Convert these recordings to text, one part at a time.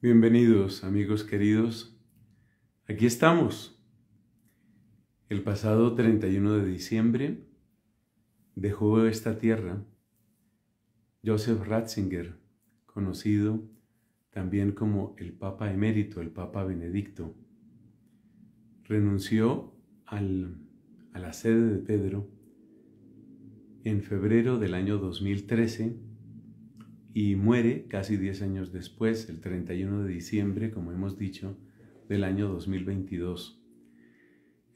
Bienvenidos amigos queridos. Aquí estamos. El pasado 31 de diciembre dejó esta tierra Joseph Ratzinger, conocido también como el Papa Emérito, el Papa Benedicto. Renunció al, a la sede de Pedro en febrero del año 2013 y muere casi 10 años después, el 31 de diciembre, como hemos dicho, del año 2022.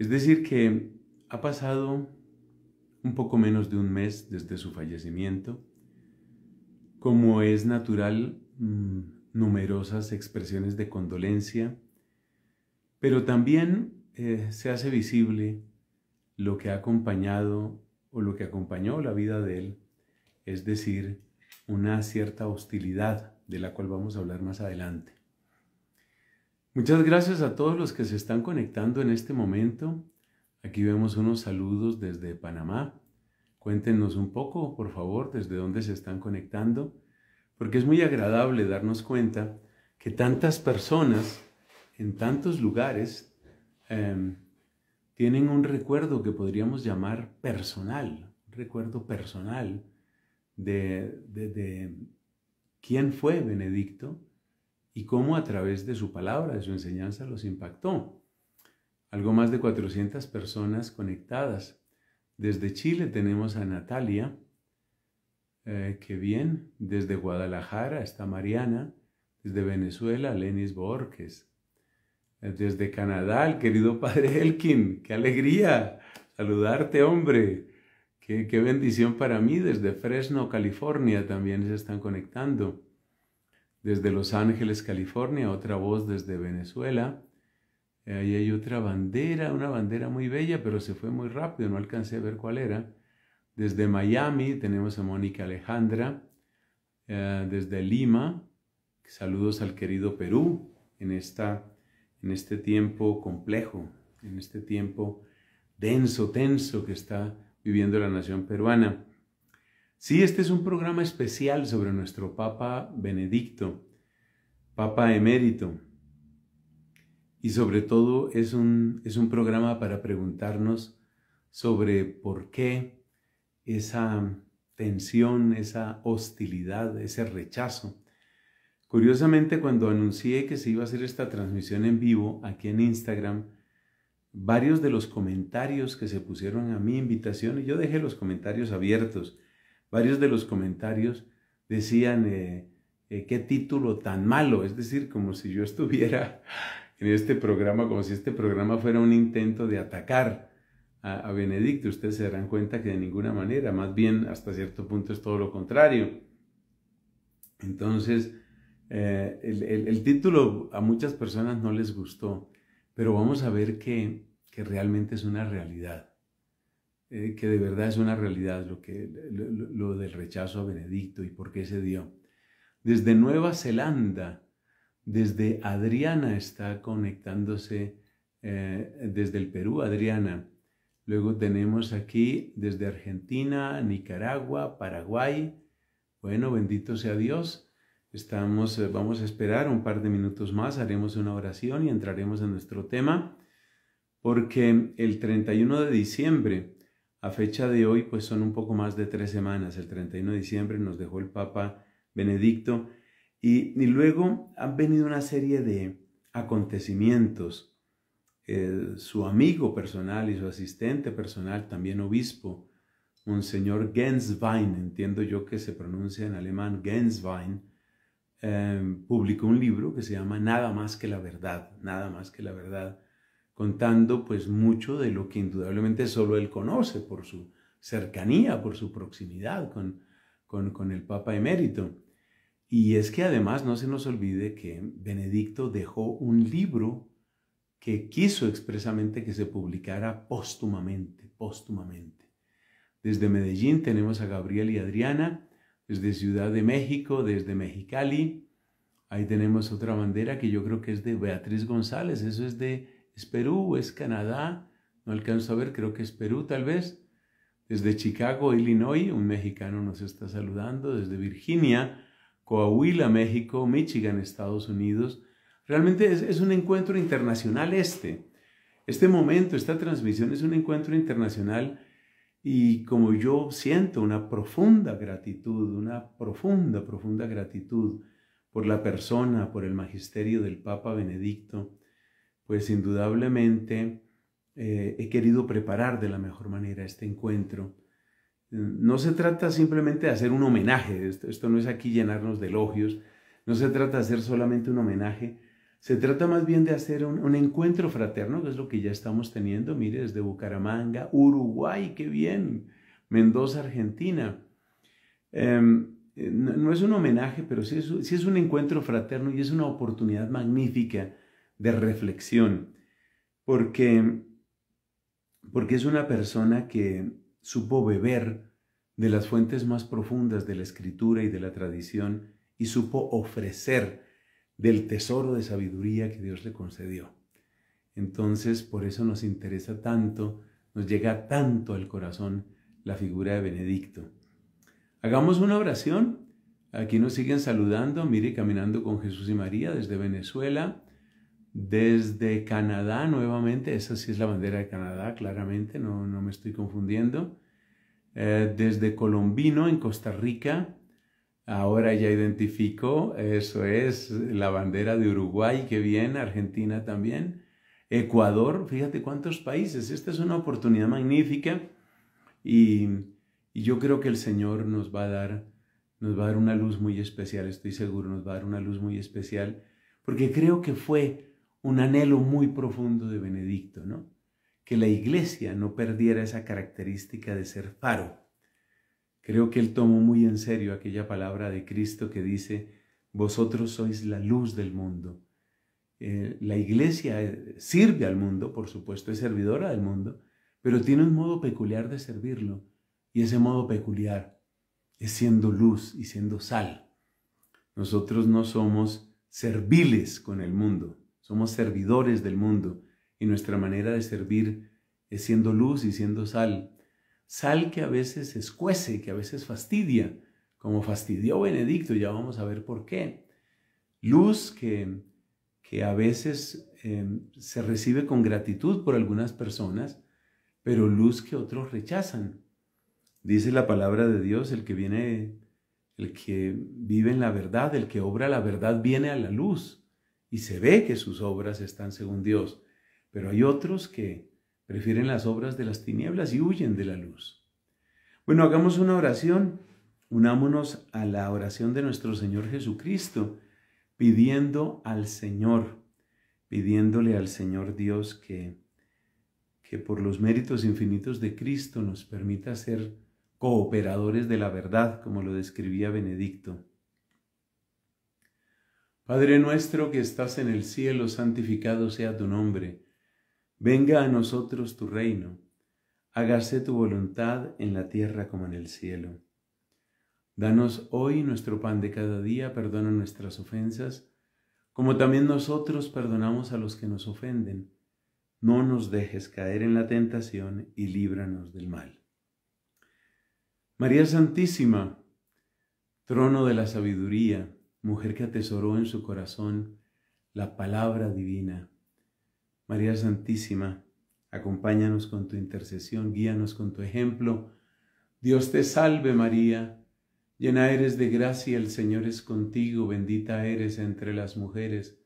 Es decir, que ha pasado un poco menos de un mes desde su fallecimiento. Como es natural, mm, numerosas expresiones de condolencia, pero también eh, se hace visible lo que ha acompañado o lo que acompañó la vida de él, es decir, una cierta hostilidad, de la cual vamos a hablar más adelante. Muchas gracias a todos los que se están conectando en este momento. Aquí vemos unos saludos desde Panamá. Cuéntenos un poco, por favor, desde dónde se están conectando, porque es muy agradable darnos cuenta que tantas personas en tantos lugares em, tienen un recuerdo que podríamos llamar personal, un recuerdo personal de, quién fue Benedicto y cómo a través de su palabra, de su enseñanza, los impactó. Algo más de 400 personas conectadas. Desde Chile tenemos a Natalia, eh, que bien. Desde Guadalajara está Mariana. Desde Venezuela, Lenis Borges. Eh, desde Canadá, el querido padre Elkin. ¡Qué alegría saludarte, hombre! Qué, bendición para mí. Desde Fresno, California también se están conectando. Desde Los Ángeles, California, otra voz desde Venezuela. Ahí hay otra bandera, una bandera muy bella, pero se fue muy rápido, no alcancé a ver cuál era. Desde Miami tenemos a Mónica Alejandra. Eh, desde Lima, saludos al querido Perú en, esta, en este tiempo complejo, en este tiempo denso, tenso que está Viviendo la Nación Peruana. Sí, este es un programa especial sobre nuestro Papa Benedicto, Papa Emérito. Y sobre todo es un, es un programa para preguntarnos sobre por qué esa tensión, esa hostilidad, ese rechazo. Curiosamente, cuando anuncié que se iba a hacer esta transmisión en vivo aquí en Instagram, varios de los comentarios que se pusieron a mi invitación, y yo dejé los comentarios abiertos, varios de los comentarios decían, eh, eh, qué título tan malo, es decir, como si yo estuviera en este programa, como si este programa fuera un intento de atacar a, Benedicto. Ustedes se darán cuenta que de ninguna manera, más bien hasta cierto punto es todo lo contrario. Entonces, eh, el título a muchas personas no les gustó. Pero vamos a ver que, que realmente es una realidad, eh, que de verdad es una realidad lo, que, lo, del rechazo a Benedicto y por qué se dio. Desde Nueva Zelanda, desde Adriana está conectándose, eh, desde el Perú, Adriana. Luego tenemos aquí desde Argentina, Nicaragua, Paraguay. Bueno, bendito sea Dios. Estamos, eh, vamos a esperar un par de minutos más, haremos una oración y entraremos en nuestro tema, porque el 31 de diciembre, a fecha de hoy, pues son un poco más de tres semanas. El 31 de diciembre nos dejó el Papa Benedicto y, luego han venido una serie de acontecimientos. Eh, su amigo personal y su asistente personal, también obispo, Monseñor Genswein, entiendo yo que se pronuncia en alemán Genswein, Em, publicó un libro que se llama Nada más que la verdad, nada más que la verdad, contando pues mucho de lo que indudablemente solo él conoce por su cercanía, por su proximidad con, con, con el Papa emérito. Y es que además no se nos olvide que Benedicto dejó un libro que quiso expresamente que se publicara póstumamente, póstumamente. Desde Medellín tenemos a Gabriel y Adriana, desde Ciudad de México, desde Mexicali. Ahí tenemos otra bandera que yo creo que es de Beatriz González. Eso es de es Perú, es Canadá. No alcanzo a ver, creo que es Perú tal vez. Desde Chicago, Illinois, un mexicano nos está saludando. Desde Virginia, Coahuila, México, Michigan, Estados Unidos. Realmente es, es un encuentro internacional este. Este momento, esta transmisión es un encuentro internacional y como yo siento una profunda gratitud, una profunda, profunda gratitud por la persona, por el magisterio del Papa Benedicto, pues indudablemente eh, he querido preparar de la mejor manera este encuentro. No se trata simplemente de hacer un homenaje, esto, esto no es aquí llenarnos de elogios, no se trata de hacer solamente un homenaje, se trata más bien de hacer un, encuentro fraterno, que es lo que ya estamos teniendo, mire, desde Bucaramanga, Uruguay, qué bien, Mendoza, Argentina. Em, eh, no, es un homenaje, pero sí es, sí es un encuentro fraterno y es una oportunidad magnífica de reflexión, porque, porque es una persona que supo beber de las fuentes más profundas de la escritura y de la tradición y supo ofrecer del tesoro de sabiduría que Dios le concedió. Entonces, por eso nos interesa tanto, nos llega tanto al corazón la figura de Benedicto. Hagamos una oración. Aquí nos siguen saludando, mire, caminando con Jesús y María desde Venezuela, desde Canadá nuevamente, esa sí es la bandera de Canadá, claramente, no, no me estoy confundiendo. Eh, desde Colombino, en Costa Rica, Ahora ya identificó, eso es la bandera de Uruguay, que bien, Argentina también, Ecuador, fíjate cuántos países, esta es una oportunidad magnífica y, y, yo creo que el Señor nos va a dar, nos va a dar una luz muy especial, estoy seguro, nos va a dar una luz muy especial, porque creo que fue un anhelo muy profundo de Benedicto, ¿no? Que la iglesia no perdiera esa característica de ser faro Creo que él tomó muy en serio aquella palabra de Cristo que dice, vosotros sois la luz del mundo. Eh, la iglesia eh, sirve al mundo, por supuesto, es servidora del mundo, pero tiene un modo peculiar de servirlo. Y ese modo peculiar es siendo luz y siendo sal. Nosotros no somos serviles con el mundo, somos servidores del mundo. Y nuestra manera de servir es siendo luz y siendo sal sal que a veces escuece, que a veces fastidia, como fastidió Benedicto, ya vamos a ver por qué. Luz que, que a veces em, se recibe con gratitud por algunas personas, pero luz que otros rechazan. Dice la palabra de Dios, el que viene, el que vive en la verdad, el que obra la verdad, viene a la luz y se ve que sus obras están según Dios. Pero hay otros que, prefieren las obras de las tinieblas y huyen de la luz. Bueno, hagamos una oración, unámonos a la oración de nuestro Señor Jesucristo, pidiendo al Señor, pidiéndole al Señor Dios que, que por los méritos infinitos de Cristo nos permita ser cooperadores de la verdad, como lo describía Benedicto. Padre nuestro que estás en el cielo, santificado sea tu nombre. Venga a nosotros tu reino, hágase tu voluntad en la tierra como en el cielo. Danos hoy nuestro pan de cada día, perdona nuestras ofensas, como también nosotros perdonamos a los que nos ofenden. No nos dejes caer en la tentación y líbranos del mal. María Santísima, trono de la sabiduría, mujer que atesoró en su corazón la palabra divina María Santísima, acompáñanos con tu intercesión, guíanos con tu ejemplo. Dios te salve María, llena eres de gracia, el Señor es contigo, bendita eres entre las mujeres,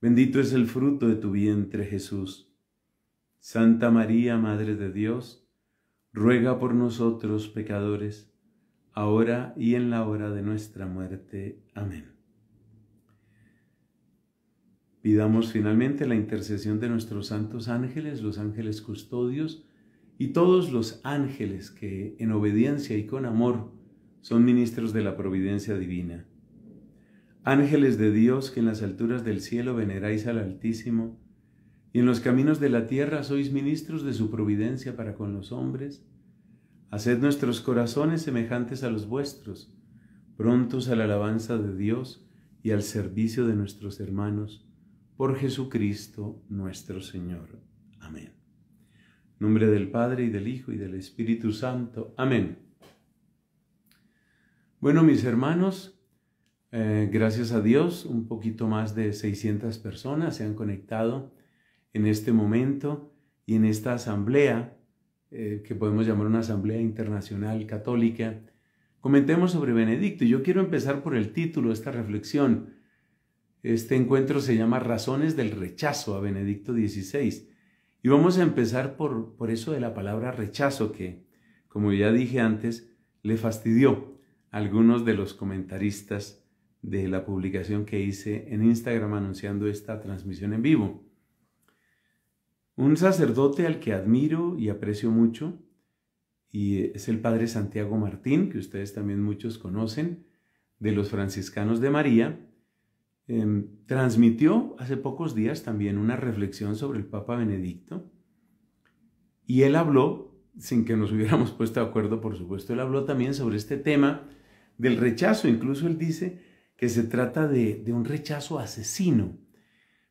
bendito es el fruto de tu vientre Jesús. Santa María, Madre de Dios, ruega por nosotros pecadores, ahora y en la hora de nuestra muerte. Amén. Pidamos finalmente la intercesión de nuestros santos ángeles, los ángeles custodios y todos los ángeles que en obediencia y con amor son ministros de la providencia divina. Ángeles de Dios que en las alturas del cielo veneráis al Altísimo y en los caminos de la tierra sois ministros de su providencia para con los hombres, haced nuestros corazones semejantes a los vuestros, prontos a la alabanza de Dios y al servicio de nuestros hermanos por Jesucristo nuestro Señor. Amén. nombre del Padre y del Hijo y del Espíritu Santo. Amén. Bueno, mis hermanos, eh, gracias a Dios, un poquito más de 600 personas se han conectado en este momento y en esta asamblea, eh, que podemos llamar una asamblea internacional católica. Comentemos sobre Benedicto. Yo quiero empezar por el título de esta reflexión, este encuentro se llama Razones del Rechazo a Benedicto XVI. Y vamos a empezar por, eso de la palabra rechazo que, como ya dije antes, le fastidió a algunos de los comentaristas de la publicación que hice en Instagram anunciando esta transmisión en vivo. Un sacerdote al que admiro y aprecio mucho y es el padre Santiago Martín, que ustedes también muchos conocen, de los franciscanos de María, Em, transmitió hace pocos días también una reflexión sobre el Papa Benedicto y él habló, sin que nos hubiéramos puesto de acuerdo por supuesto, él habló también sobre este tema del rechazo, incluso él dice que se trata de, de un rechazo asesino,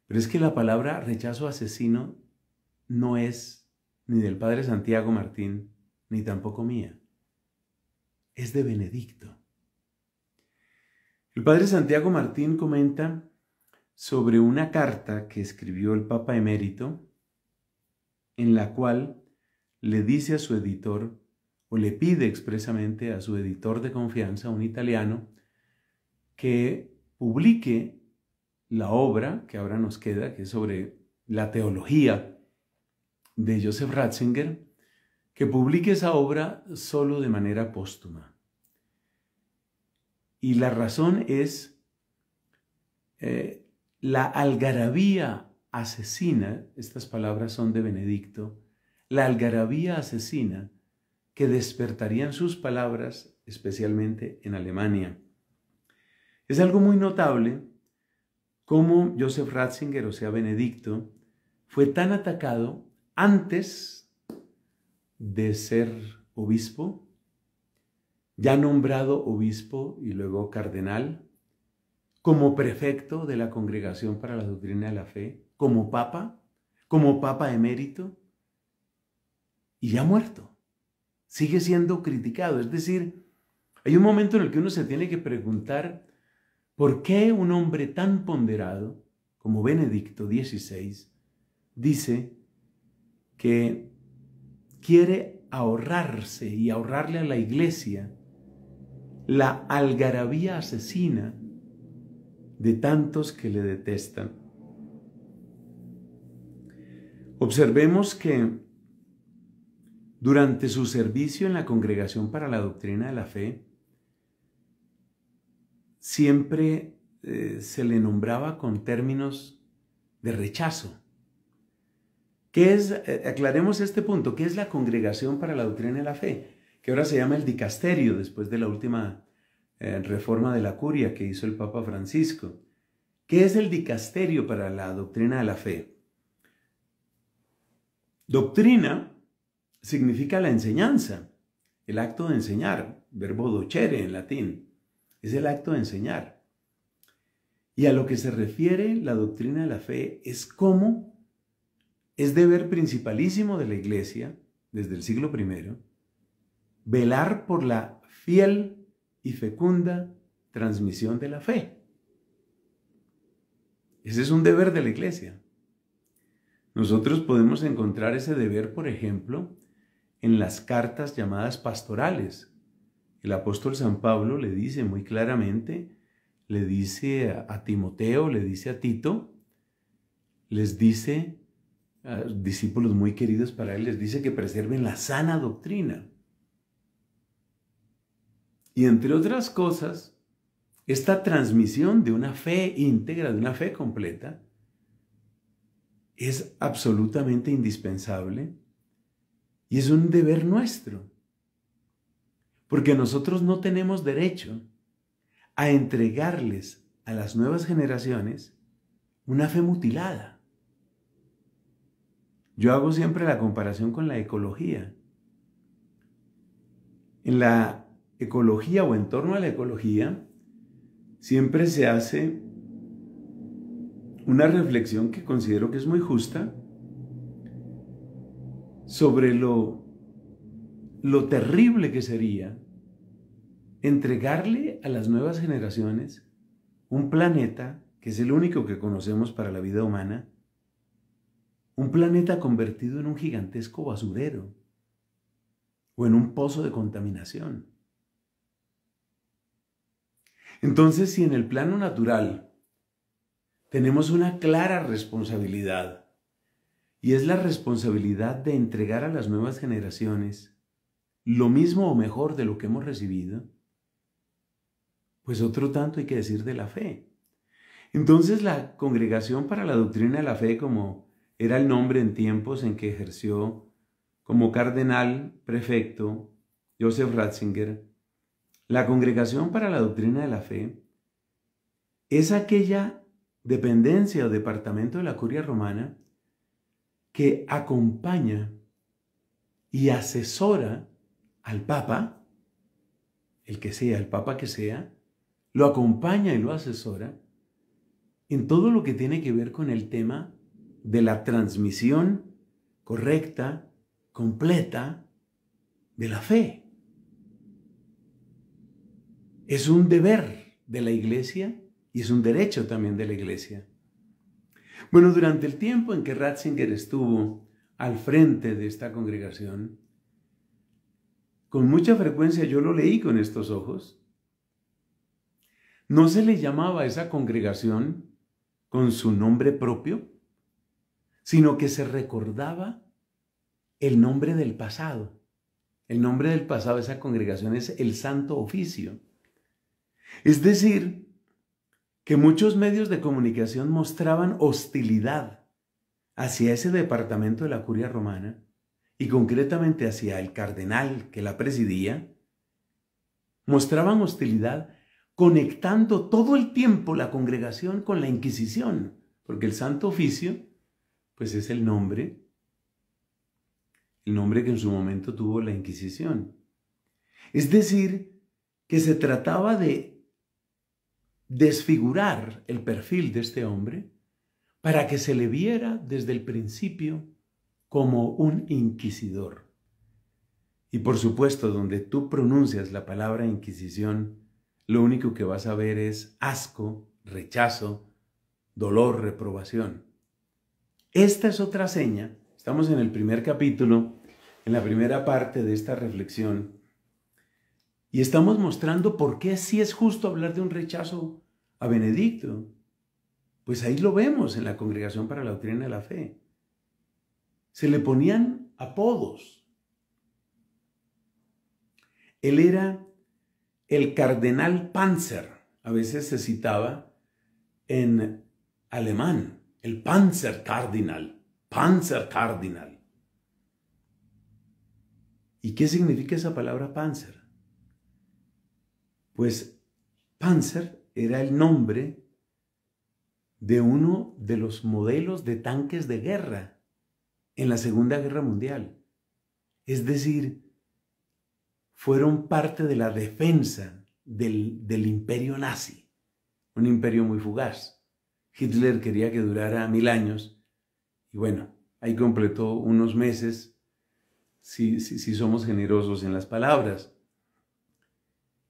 pero es que la palabra rechazo asesino no es ni del Padre Santiago Martín, ni tampoco mía, es de Benedicto. El padre Santiago Martín comenta sobre una carta que escribió el Papa Emérito, en la cual le dice a su editor, o le pide expresamente a su editor de confianza, un italiano, que publique la obra que ahora nos queda, que es sobre la teología de Joseph Ratzinger, que publique esa obra solo de manera póstuma. Y la razón es eh, la algarabía asesina, estas palabras son de Benedicto, la algarabía asesina que despertarían sus palabras, especialmente en Alemania. Es algo muy notable cómo Joseph Ratzinger, o sea, Benedicto, fue tan atacado antes de ser obispo ya nombrado obispo y luego cardenal, como prefecto de la Congregación para la Doctrina de la Fe, como papa, como papa emérito, y ya muerto. Sigue siendo criticado. Es decir, hay un momento en el que uno se tiene que preguntar por qué un hombre tan ponderado como Benedicto XVI dice que quiere ahorrarse y ahorrarle a la iglesia la algarabía asesina de tantos que le detestan. Observemos que durante su servicio en la Congregación para la Doctrina de la Fe, siempre eh, se le nombraba con términos de rechazo. ¿Qué es, eh, aclaremos este punto, ¿qué es la Congregación para la Doctrina de la Fe? ahora se llama el dicasterio, después de la última eh, reforma de la curia que hizo el Papa Francisco. ¿Qué es el dicasterio para la doctrina de la fe? Doctrina significa la enseñanza, el acto de enseñar, verbo docere en latín, es el acto de enseñar. Y a lo que se refiere la doctrina de la fe es cómo es deber principalísimo de la iglesia, desde el siglo primero, velar por la fiel y fecunda transmisión de la fe. Ese es un deber de la iglesia. Nosotros podemos encontrar ese deber, por ejemplo, en las cartas llamadas pastorales. El apóstol San Pablo le dice muy claramente, le dice a Timoteo, le dice a Tito, les dice a discípulos muy queridos para él, les dice que preserven la sana doctrina. Y entre otras cosas, esta transmisión de una fe íntegra, de una fe completa, es absolutamente indispensable y es un deber nuestro. Porque nosotros no tenemos derecho a entregarles a las nuevas generaciones una fe mutilada. Yo hago siempre la comparación con la ecología. En la ecología o en torno a la ecología, siempre se hace una reflexión que considero que es muy justa sobre lo, lo terrible que sería entregarle a las nuevas generaciones un planeta que es el único que conocemos para la vida humana, un planeta convertido en un gigantesco basurero o en un pozo de contaminación. Entonces, si en el plano natural tenemos una clara responsabilidad, y es la responsabilidad de entregar a las nuevas generaciones lo mismo o mejor de lo que hemos recibido, pues otro tanto hay que decir de la fe. Entonces la Congregación para la Doctrina de la Fe, como era el nombre en tiempos en que ejerció como cardenal prefecto Joseph Ratzinger, la congregación para la doctrina de la fe es aquella dependencia o departamento de la curia romana que acompaña y asesora al Papa, el que sea, el Papa que sea, lo acompaña y lo asesora en todo lo que tiene que ver con el tema de la transmisión correcta, completa de la fe es un deber de la iglesia y es un derecho también de la iglesia. Bueno, durante el tiempo en que Ratzinger estuvo al frente de esta congregación, con mucha frecuencia yo lo leí con estos ojos. No se le llamaba a esa congregación con su nombre propio, sino que se recordaba el nombre del pasado. El nombre del pasado de esa congregación es el Santo Oficio. Es decir, que muchos medios de comunicación mostraban hostilidad hacia ese departamento de la curia romana y concretamente hacia el cardenal que la presidía, mostraban hostilidad conectando todo el tiempo la congregación con la Inquisición, porque el Santo Oficio, pues es el nombre, el nombre que en su momento tuvo la Inquisición. Es decir, que se trataba de desfigurar el perfil de este hombre para que se le viera desde el principio como un inquisidor. Y por supuesto, donde tú pronuncias la palabra inquisición, lo único que vas a ver es asco, rechazo, dolor, reprobación. Esta es otra seña. Estamos en el primer capítulo, en la primera parte de esta reflexión, y estamos mostrando por qué sí es justo hablar de un rechazo a Benedicto. Pues ahí lo vemos en la Congregación para la Doctrina de la Fe. Se le ponían apodos. Él era el cardenal Panzer. A veces se citaba en alemán, el Panzer Cardinal, Panzer Cardinal. ¿Y qué significa esa palabra Panzer? Pues Panzer era el nombre de uno de los modelos de tanques de guerra en la Segunda Guerra Mundial. Es decir, fueron parte de la defensa del, imperio nazi, un imperio muy fugaz. Hitler quería que durara mil años y bueno, ahí completó unos meses si, si somos generosos en las palabras.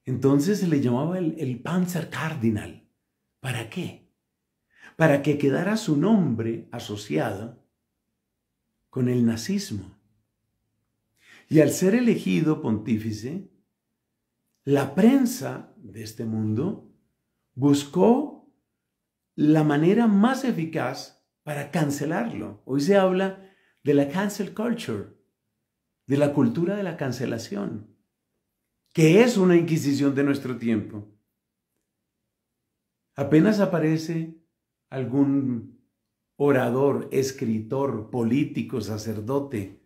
Entonces se le llamaba el, Panzer Cardinal. ¿Para qué? Para que quedara su nombre asociado con el nazismo. Y al ser elegido pontífice, la prensa de este mundo buscó la manera más eficaz para cancelarlo. Hoy se habla de la cancel culture, de la cultura de la cancelación que es una Inquisición de nuestro tiempo. Apenas aparece algún orador, escritor, político, sacerdote,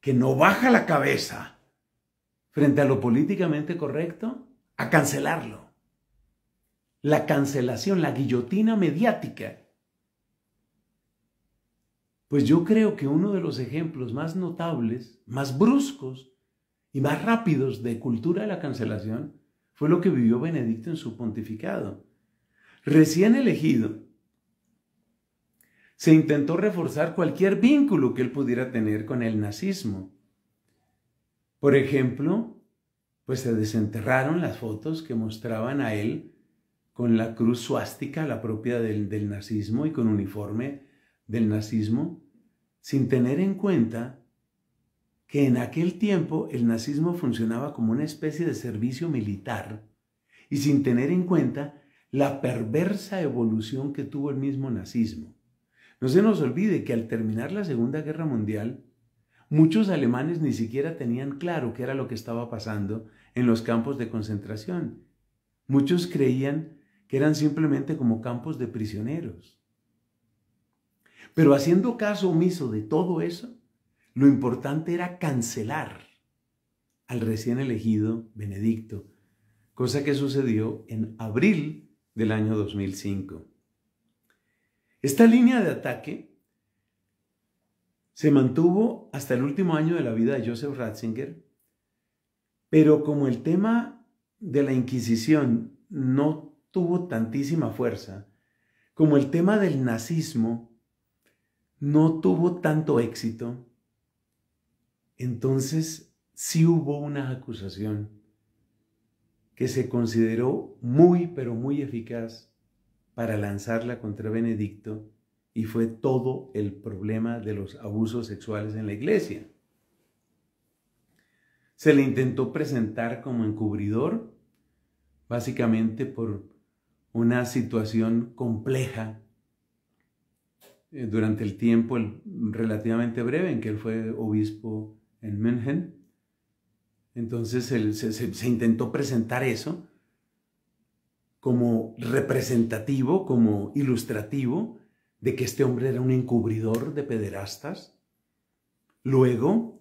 que no baja la cabeza frente a lo políticamente correcto, a cancelarlo. La cancelación, la guillotina mediática. Pues yo creo que uno de los ejemplos más notables, más bruscos, y más rápidos de cultura de la cancelación fue lo que vivió Benedicto en su pontificado. Recién elegido, se intentó reforzar cualquier vínculo que él pudiera tener con el nazismo. Por ejemplo, pues se desenterraron las fotos que mostraban a él con la cruz suástica, la propia del, del nazismo, y con uniforme del nazismo, sin tener en cuenta que en aquel tiempo el nazismo funcionaba como una especie de servicio militar y sin tener en cuenta la perversa evolución que tuvo el mismo nazismo. No se nos olvide que al terminar la Segunda Guerra Mundial, muchos alemanes ni siquiera tenían claro qué era lo que estaba pasando en los campos de concentración. Muchos creían que eran simplemente como campos de prisioneros. Pero haciendo caso omiso de todo eso, lo importante era cancelar al recién elegido Benedicto, cosa que sucedió en abril del año 2005. Esta línea de ataque se mantuvo hasta el último año de la vida de Joseph Ratzinger, pero como el tema de la Inquisición no tuvo tantísima fuerza, como el tema del nazismo no tuvo tanto éxito, entonces, sí hubo una acusación que se consideró muy, pero muy eficaz para lanzarla contra Benedicto y fue todo el problema de los abusos sexuales en la iglesia. Se le intentó presentar como encubridor, básicamente por una situación compleja eh, durante el tiempo relativamente breve en que él fue obispo en Entonces se, intentó presentar eso como representativo, como ilustrativo de que este hombre era un encubridor de pederastas. Luego,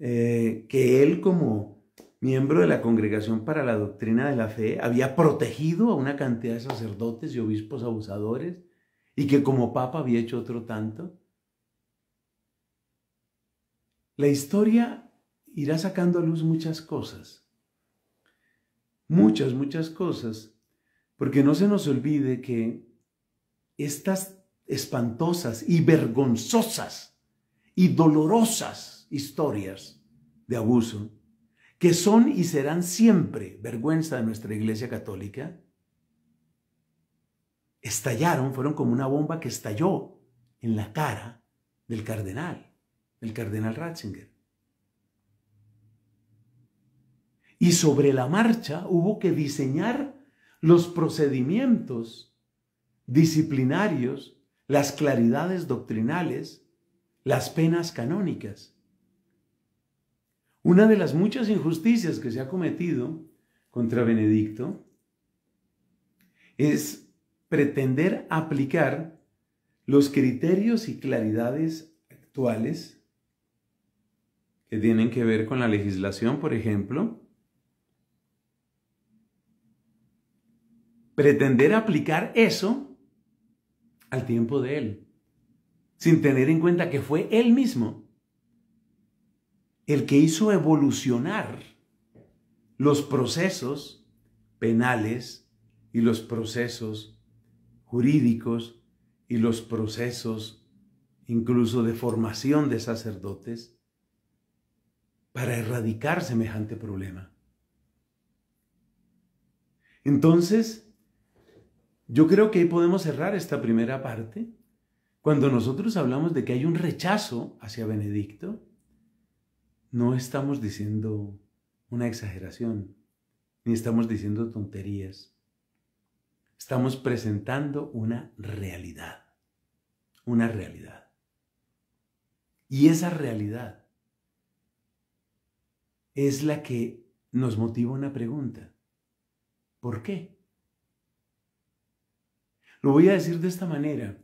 eh, que él como miembro de la Congregación para la Doctrina de la Fe había protegido a una cantidad de sacerdotes y obispos abusadores y que como papa había hecho otro tanto. La historia irá sacando a luz muchas cosas, muchas, muchas cosas, porque no se nos olvide que estas espantosas y vergonzosas y dolorosas historias de abuso, que son y serán siempre vergüenza de nuestra Iglesia Católica, estallaron, fueron como una bomba que estalló en la cara del cardenal el cardenal Ratzinger. Y sobre la marcha hubo que diseñar los procedimientos disciplinarios, las claridades doctrinales, las penas canónicas. Una de las muchas injusticias que se ha cometido contra Benedicto es pretender aplicar los criterios y claridades actuales que tienen que ver con la legislación, por ejemplo. Pretender aplicar eso al tiempo de él, sin tener en cuenta que fue él mismo el que hizo evolucionar los procesos penales y los procesos jurídicos y los procesos incluso de formación de sacerdotes para erradicar semejante problema. Entonces, yo creo que ahí podemos cerrar esta primera parte. Cuando nosotros hablamos de que hay un rechazo hacia Benedicto, no estamos diciendo una exageración, ni estamos diciendo tonterías. Estamos presentando una realidad, una realidad. Y esa realidad es la que nos motiva una pregunta. ¿Por qué? Lo voy a decir de esta manera.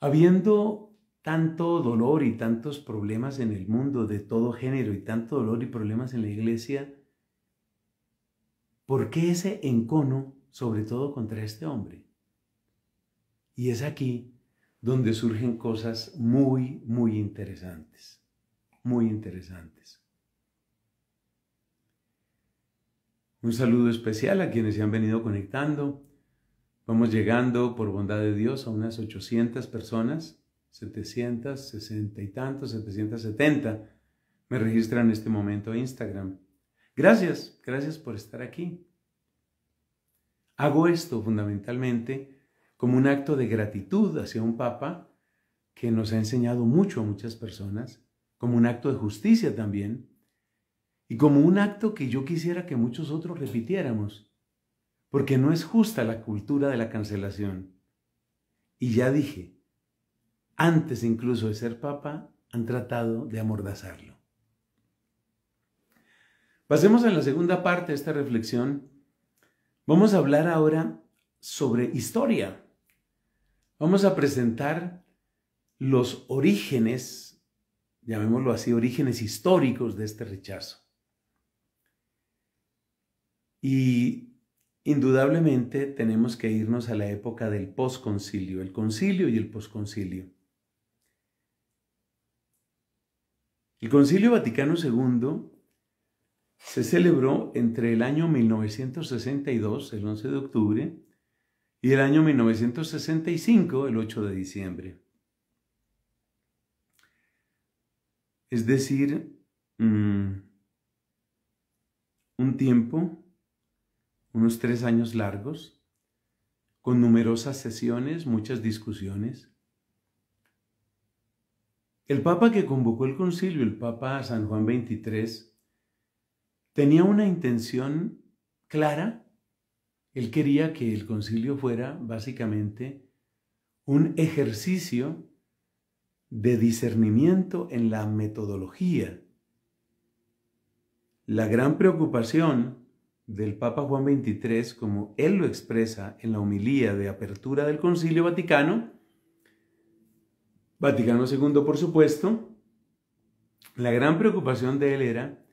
Habiendo tanto dolor y tantos problemas en el mundo de todo género y tanto dolor y problemas en la iglesia, ¿por qué ese encono, sobre todo contra este hombre? Y es aquí donde surgen cosas muy, muy interesantes, muy interesantes. Un saludo especial a quienes se han venido conectando. Vamos llegando, por bondad de Dios, a unas 800 personas, 760 y tantos, 770 me registran en este momento Instagram. Gracias, gracias por estar aquí. Hago esto fundamentalmente como un acto de gratitud hacia un Papa que nos ha enseñado mucho a muchas personas, como un acto de justicia también, y como un acto que yo quisiera que muchos otros repitiéramos, porque no es justa la cultura de la cancelación. Y ya dije, antes incluso de ser papa, han tratado de amordazarlo. Pasemos a la segunda parte de esta reflexión. Vamos a hablar ahora sobre historia. Vamos a presentar los orígenes, llamémoslo así, orígenes históricos de este rechazo. Y indudablemente tenemos que irnos a la época del posconcilio, el concilio y el posconcilio. El Concilio Vaticano II se celebró entre el año 1962, el 11 de octubre, y el año 1965, el 8 de diciembre. Es decir, mm, un tiempo unos tres años largos, con numerosas sesiones, muchas discusiones. El Papa que convocó el concilio, el Papa San Juan XXIII, tenía una intención clara. Él quería que el concilio fuera básicamente un ejercicio de discernimiento en la metodología. La gran preocupación del Papa Juan XXIII, como él lo expresa en la homilía de apertura del Concilio Vaticano, Vaticano II, por supuesto, la gran preocupación de él era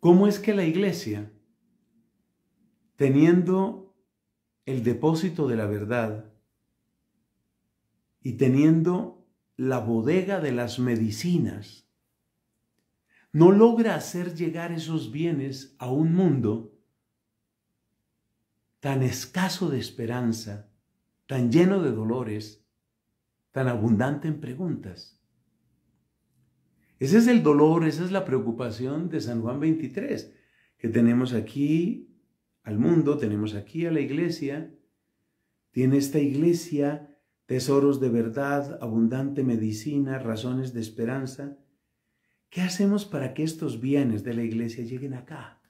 cómo es que la Iglesia, teniendo el depósito de la verdad y teniendo la bodega de las medicinas no logra hacer llegar esos bienes a un mundo tan escaso de esperanza, tan lleno de dolores, tan abundante en preguntas. Ese es el dolor, esa es la preocupación de San Juan 23, que tenemos aquí al mundo, tenemos aquí a la iglesia, tiene esta iglesia tesoros de verdad, abundante medicina, razones de esperanza, ¿Qué hacemos para que estos bienes de la iglesia lleguen acá?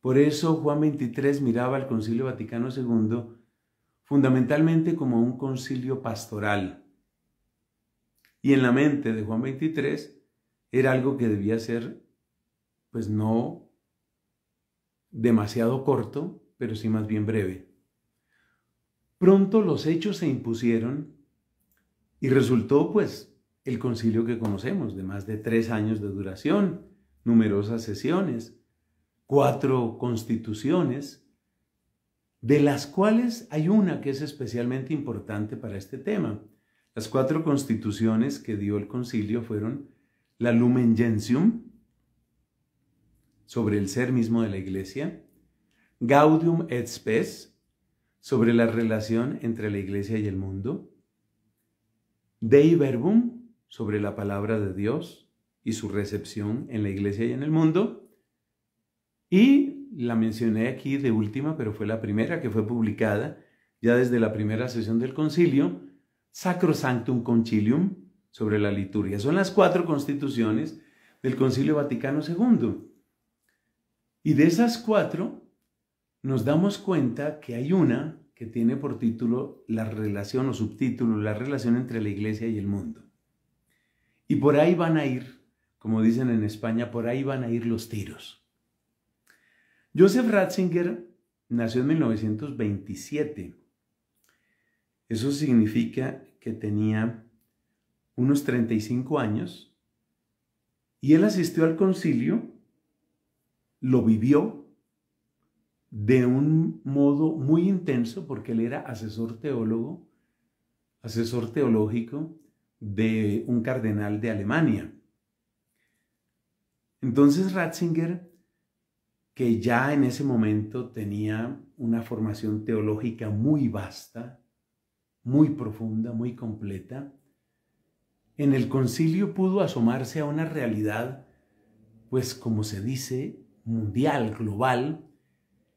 Por eso Juan XXIII miraba al Concilio Vaticano II fundamentalmente como un concilio pastoral. Y en la mente de Juan 23 era algo que debía ser, pues no demasiado corto, pero sí más bien breve. Pronto los hechos se impusieron y resultó pues el concilio que conocemos, de más de tres años de duración, numerosas sesiones, cuatro constituciones, de las cuales hay una que es especialmente importante para este tema. Las cuatro constituciones que dio el concilio fueron la Lumen Gentium, sobre el ser mismo de la Iglesia, Gaudium et Spes, sobre la relación entre la Iglesia y el mundo, Dei Verbum, sobre la palabra de Dios y su recepción en la iglesia y en el mundo. Y la mencioné aquí de última, pero fue la primera que fue publicada ya desde la primera sesión del concilio, Sacrosanctum Concilium, sobre la liturgia. Son las cuatro constituciones del Concilio Vaticano II. Y de esas cuatro, nos damos cuenta que hay una que tiene por título la relación o subtítulo, la relación entre la iglesia y el mundo. Y por ahí van a ir, como dicen en España, por ahí van a ir los tiros. Joseph Ratzinger nació en 1927. Eso significa que tenía unos 35 años y él asistió al concilio, lo vivió de un modo muy intenso porque él era asesor teólogo, asesor teológico, de un cardenal de Alemania. Entonces Ratzinger, que ya en ese momento tenía una formación teológica muy vasta, muy profunda, muy completa, en el concilio pudo asomarse a una realidad, pues como se dice, mundial, global,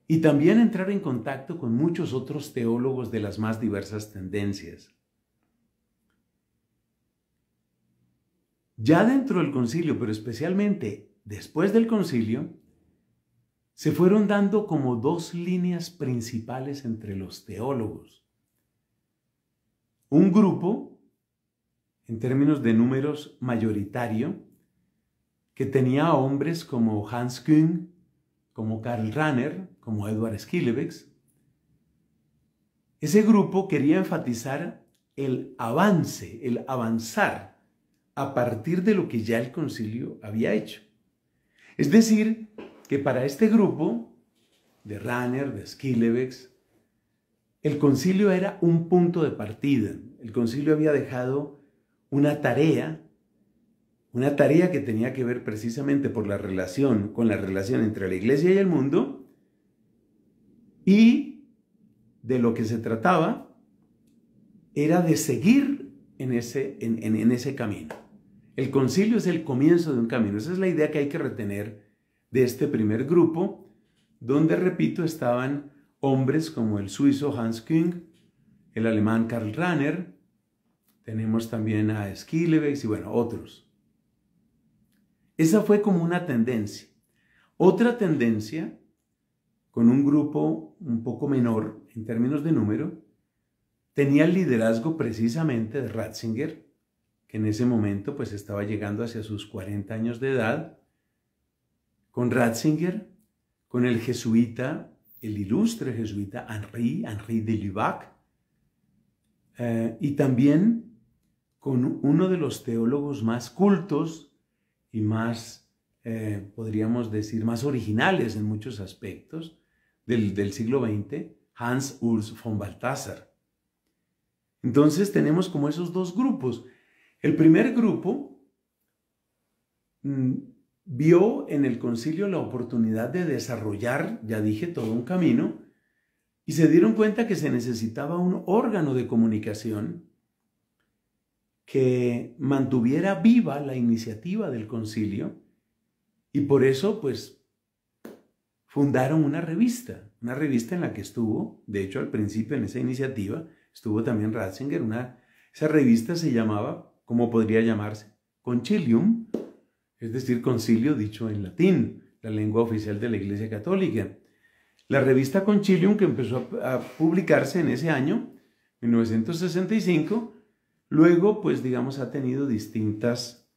y también entrar en contacto con muchos otros teólogos de las más diversas tendencias. ya dentro del concilio, pero especialmente después del concilio, se fueron dando como dos líneas principales entre los teólogos. Un grupo, en términos de números mayoritario, que tenía hombres como Hans Küng, como Karl Rahner, como Edward Skillebeck, Ese grupo quería enfatizar el avance, el avanzar a partir de lo que ya el concilio había hecho. Es decir, que para este grupo de Ranner, de Skilevex, el concilio era un punto de partida. El concilio había dejado una tarea, una tarea que tenía que ver precisamente por la relación, con la relación entre la iglesia y el mundo, y de lo que se trataba era de seguir en ese, en, ese camino. El concilio es el comienzo de un camino. Esa es la idea que hay que retener de este primer grupo, donde, repito, estaban hombres como el suizo Hans Küng, el alemán Karl Rahner, tenemos también a Skilebex y bueno, otros. Esa fue como una tendencia. Otra tendencia, con un grupo un poco menor en términos de número, tenía el liderazgo precisamente de Ratzinger, que en ese momento pues estaba llegando hacia sus 40 años de edad, con Ratzinger, con el jesuita, el ilustre jesuita Henri, Henri de Lubac, eh, y también con uno de los teólogos más cultos y más, eh, podríamos decir, más originales en muchos aspectos del, del siglo XX, Hans Urs von Balthasar entonces tenemos como esos dos grupos. El primer grupo mm, vio en el concilio la oportunidad de desarrollar, ya dije, todo un camino, y se dieron cuenta que se necesitaba un órgano de comunicación que mantuviera viva la iniciativa del concilio, y por eso, pues, fundaron una revista, una revista en la que estuvo, de hecho, al principio en esa iniciativa, estuvo también Ratzinger, una, esa revista se llamaba, como podría llamarse, Concilium, es decir, concilio dicho en latín, la lengua oficial de la Iglesia Católica. La revista Concilium, que empezó a, publicarse en ese año, 1965, luego, pues digamos, ha tenido distintas,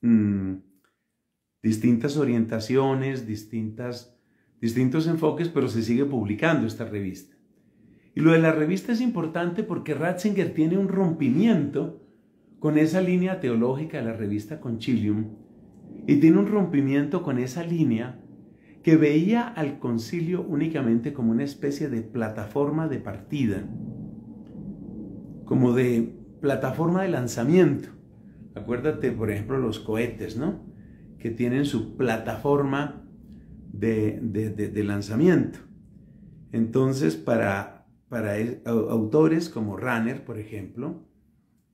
mm, distintas orientaciones, distintas, distintos enfoques, pero se sigue publicando esta revista. Y lo de la revista es importante porque Ratzinger tiene un rompimiento con esa línea teológica de la revista Concilium y tiene un rompimiento con esa línea que veía al concilio únicamente como una especie de plataforma de partida, como de plataforma de lanzamiento. Acuérdate, por ejemplo, los cohetes, ¿no? Que tienen su plataforma de, de lanzamiento. Entonces, para para autores como runner por ejemplo,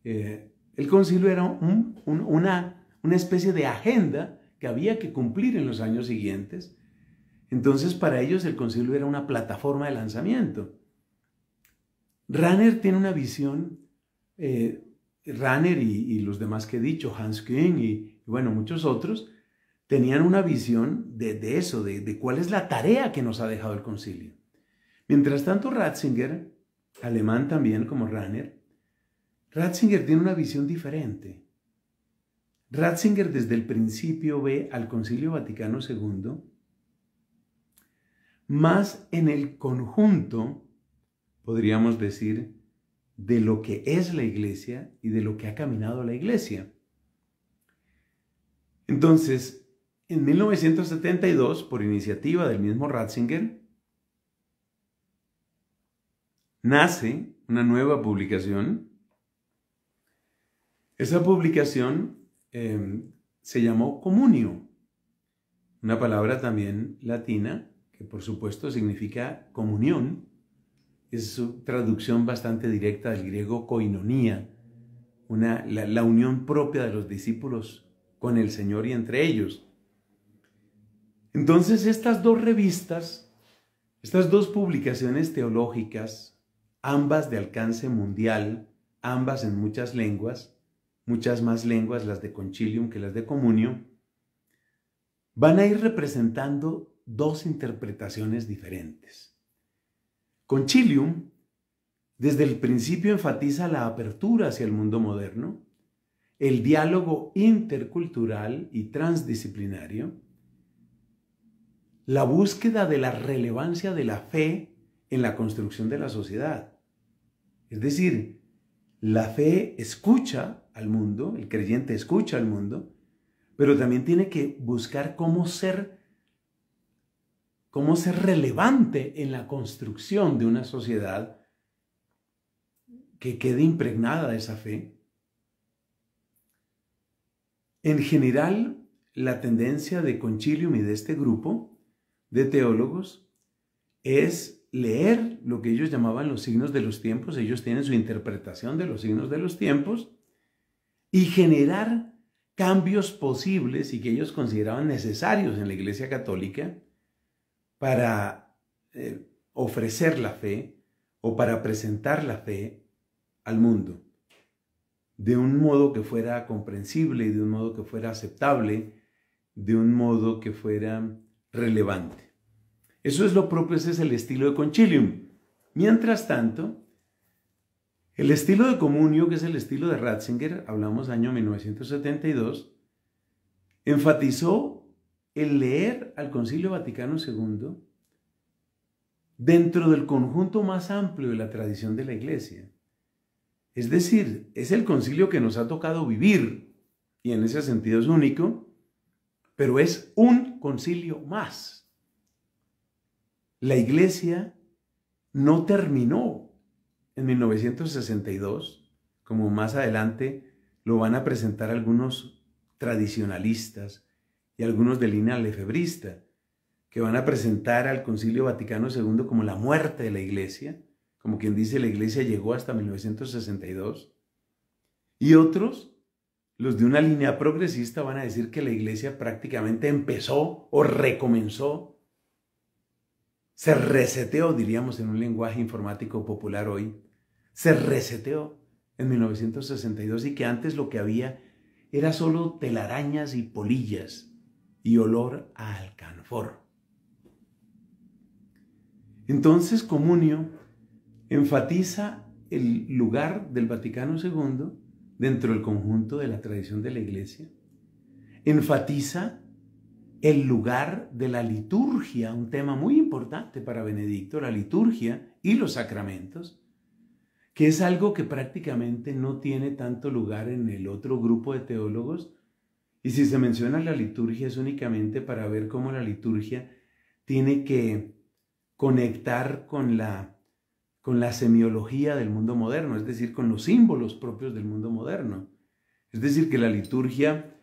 eh, el concilio era una, especie de agenda que había que cumplir en los años siguientes. Entonces, para ellos el concilio era una plataforma de lanzamiento. runner tiene una visión, eh, y, los demás que he dicho, Hans Kuhn y, bueno, muchos otros, tenían una visión de, eso, de cuál es la tarea que nos ha dejado el concilio. Mientras tanto, Ratzinger, alemán también como Rahner, Ratzinger tiene una visión diferente. Ratzinger desde el principio ve al Concilio Vaticano II más en el conjunto, podríamos decir, de lo que es la iglesia y de lo que ha caminado la iglesia. Entonces, en 1972, por iniciativa del mismo Ratzinger, nace una nueva publicación. Esa publicación em, se llamó Comunio, una palabra también latina que por supuesto significa comunión. Es su traducción bastante directa del griego coinonía, la unión propia de los discípulos con el Señor y entre ellos. Entonces estas dos revistas, estas dos publicaciones teológicas, ambas de alcance mundial, ambas en muchas lenguas, muchas más lenguas las de Concilium que las de Comunio, van a ir representando dos interpretaciones diferentes. Concilium desde el principio enfatiza la apertura hacia el mundo moderno, el diálogo intercultural y transdisciplinario, la búsqueda de la relevancia de la fe en la construcción de la sociedad. Es decir, la fe escucha al mundo, el creyente escucha al mundo, pero también tiene que buscar cómo ser cómo ser relevante en la construcción de una sociedad que quede impregnada de esa fe. En general, la tendencia de Concilium y de este grupo de teólogos es leer lo que ellos llamaban los signos de los tiempos, ellos tienen su interpretación de los signos de los tiempos, y generar cambios posibles y que ellos consideraban necesarios en la Iglesia Católica para eh, ofrecer la fe o para presentar la fe al mundo de un modo que fuera comprensible, de un modo que fuera aceptable, de un modo que fuera relevante. Eso es lo propio, ese es el estilo de Concilium. Mientras tanto, el estilo de Comunio, que es el estilo de Ratzinger, hablamos año 1972, enfatizó el leer al Concilio Vaticano II dentro del conjunto más amplio de la tradición de la Iglesia. Es decir, es el concilio que nos ha tocado vivir, y en ese sentido es único, pero es un concilio más la iglesia no terminó en 1962, como más adelante lo van a presentar algunos tradicionalistas y algunos de línea lefebrista, que van a presentar al Concilio Vaticano II como la muerte de la iglesia, como quien dice la iglesia llegó hasta 1962, y otros, los de una línea progresista, van a decir que la iglesia prácticamente empezó o recomenzó se reseteó, diríamos en un lenguaje informático popular hoy. Se reseteó en 1962 y que antes lo que había era solo telarañas y polillas y olor a alcanfor. Entonces Comunio enfatiza el lugar del Vaticano II dentro del conjunto de la tradición de la Iglesia, enfatiza el lugar de la liturgia, un tema muy importante para Benedicto, la liturgia y los sacramentos, que es algo que prácticamente no tiene tanto lugar en el otro grupo de teólogos. Y si se menciona la liturgia es únicamente para ver cómo la liturgia tiene que conectar con la, con la semiología del mundo moderno, es decir, con los símbolos propios del mundo moderno. Es decir, que la liturgia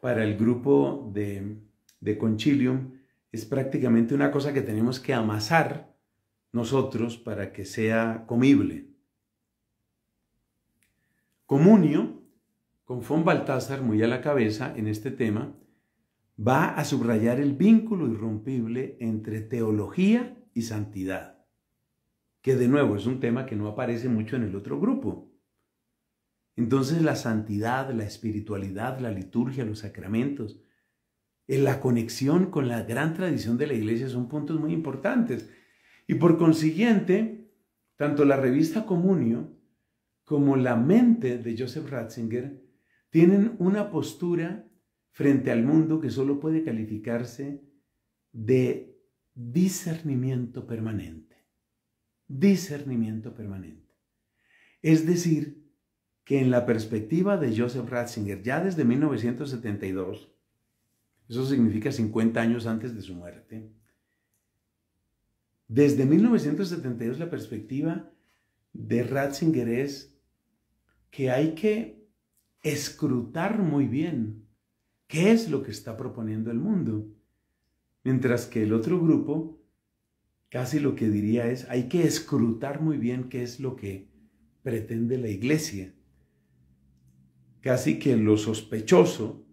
para el grupo de de Conchilium es prácticamente una cosa que tenemos que amasar nosotros para que sea comible. Comunio, con Fon Baltázar muy a la cabeza en este tema, va a subrayar el vínculo irrompible entre teología y santidad, que de nuevo es un tema que no aparece mucho en el otro grupo. Entonces la santidad, la espiritualidad, la liturgia, los sacramentos, en la conexión con la gran tradición de la iglesia son puntos muy importantes. Y por consiguiente, tanto la revista Comunio como la mente de Joseph Ratzinger tienen una postura frente al mundo que solo puede calificarse de discernimiento permanente. Discernimiento permanente. Es decir, que en la perspectiva de Joseph Ratzinger, ya desde 1972, eso significa 50 años antes de su muerte. Desde 1972 la perspectiva de Ratzinger es que hay que escrutar muy bien qué es lo que está proponiendo el mundo. Mientras que el otro grupo casi lo que diría es hay que escrutar muy bien qué es lo que pretende la iglesia. Casi que lo sospechoso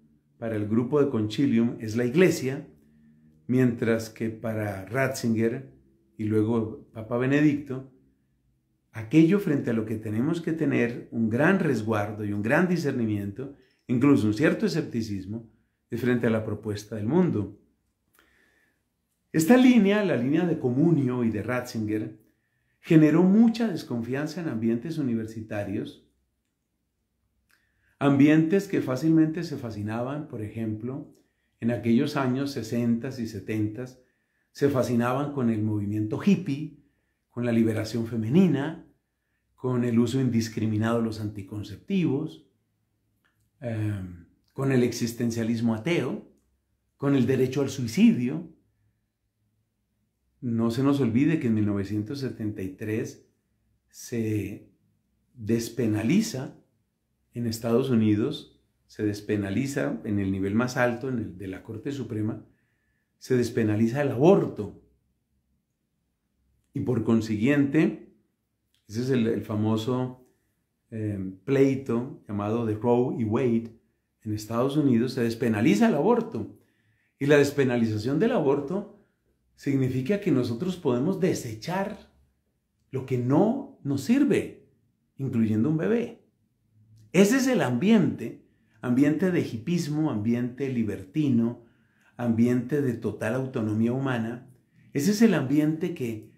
para el grupo de Concilium es la iglesia, mientras que para Ratzinger y luego Papa Benedicto, aquello frente a lo que tenemos que tener un gran resguardo y un gran discernimiento, incluso un cierto escepticismo, de frente a la propuesta del mundo. Esta línea, la línea de Comunio y de Ratzinger, generó mucha desconfianza en ambientes universitarios Ambientes que fácilmente se fascinaban, por ejemplo, en aquellos años 60 y 70, se fascinaban con el movimiento hippie, con la liberación femenina, con el uso indiscriminado de los anticonceptivos, em, con el existencialismo ateo, con el derecho al suicidio. No se nos olvide que en 1973 se despenaliza en Estados Unidos se despenaliza en el nivel más alto, en el de la Corte Suprema, se despenaliza el aborto. Y por consiguiente, ese es el, famoso eh, pleito llamado de Roe y Wade, en Estados Unidos se despenaliza el aborto. Y la despenalización del aborto significa que nosotros podemos desechar lo que no nos sirve, incluyendo un bebé. Ese es el ambiente, ambiente de hipismo, ambiente libertino, ambiente de total autonomía humana. Ese es el ambiente que,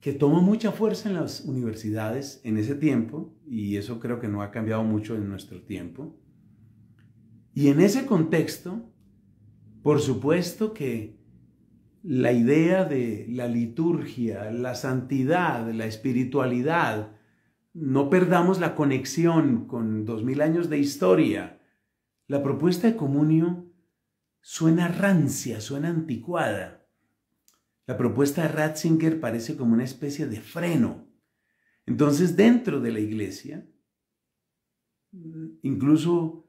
que toma mucha fuerza en las universidades en ese tiempo, y eso creo que no ha cambiado mucho en nuestro tiempo. Y en ese contexto, por supuesto que la idea de la liturgia, la santidad, la espiritualidad, no perdamos la conexión con dos mil años de historia. La propuesta de comunio suena rancia, suena anticuada. La propuesta de Ratzinger parece como una especie de freno. Entonces, dentro de la iglesia, incluso,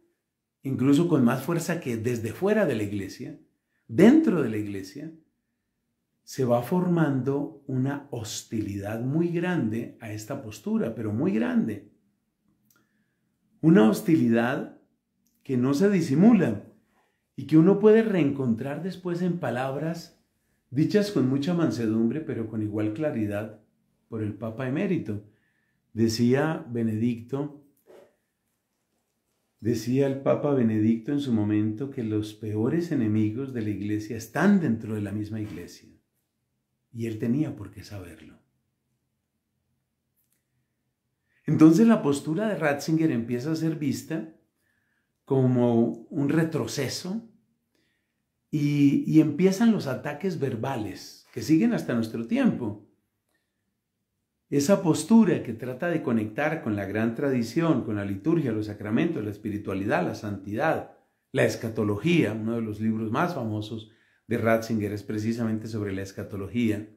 incluso con más fuerza que desde fuera de la iglesia, dentro de la iglesia, se va formando una hostilidad muy grande a esta postura, pero muy grande. Una hostilidad que no se disimula y que uno puede reencontrar después en palabras dichas con mucha mansedumbre, pero con igual claridad por el Papa emérito. Decía Benedicto, decía el Papa Benedicto en su momento que los peores enemigos de la iglesia están dentro de la misma iglesia y él tenía por qué saberlo. Entonces la postura de Ratzinger empieza a ser vista como un retroceso y, empiezan los ataques verbales que siguen hasta nuestro tiempo. Esa postura que trata de conectar con la gran tradición, con la liturgia, los sacramentos, la espiritualidad, la santidad, la escatología, uno de los libros más famosos de Ratzinger es precisamente sobre la escatología,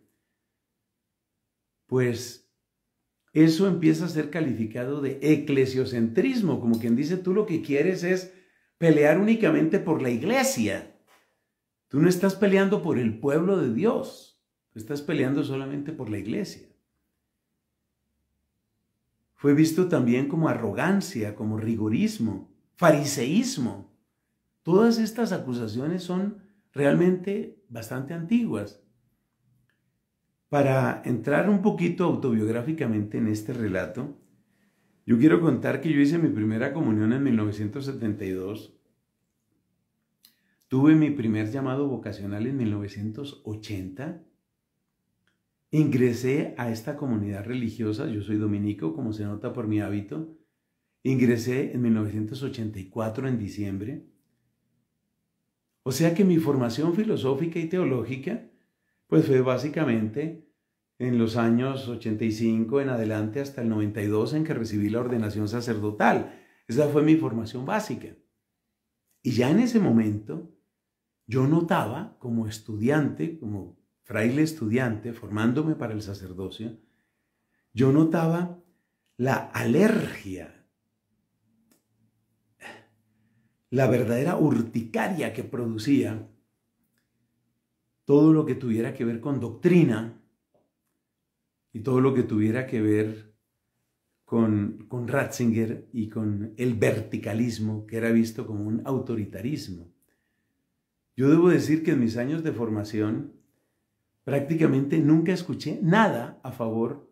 pues eso empieza a ser calificado de eclesiocentrismo, como quien dice tú lo que quieres es pelear únicamente por la iglesia. Tú no estás peleando por el pueblo de Dios, tú estás peleando solamente por la iglesia. Fue visto también como arrogancia, como rigorismo, fariseísmo. Todas estas acusaciones son realmente bastante antiguas. Para entrar un poquito autobiográficamente en este relato, yo quiero contar que yo hice mi primera comunión en 1972, tuve mi primer llamado vocacional en 1980, ingresé a esta comunidad religiosa, yo soy dominico, como se nota por mi hábito, ingresé en 1984 en diciembre, o sea que mi formación filosófica y teológica, pues fue básicamente en los años 85 en adelante hasta el 92 en que recibí la ordenación sacerdotal. Esa fue mi formación básica. Y ya en ese momento yo notaba como estudiante, como fraile estudiante, formándome para el sacerdocio, yo notaba la alergia la verdadera urticaria que producía todo lo que tuviera que ver con doctrina y todo lo que tuviera que ver con, con Ratzinger y con el verticalismo que era visto como un autoritarismo. Yo debo decir que en mis años de formación prácticamente nunca escuché nada a favor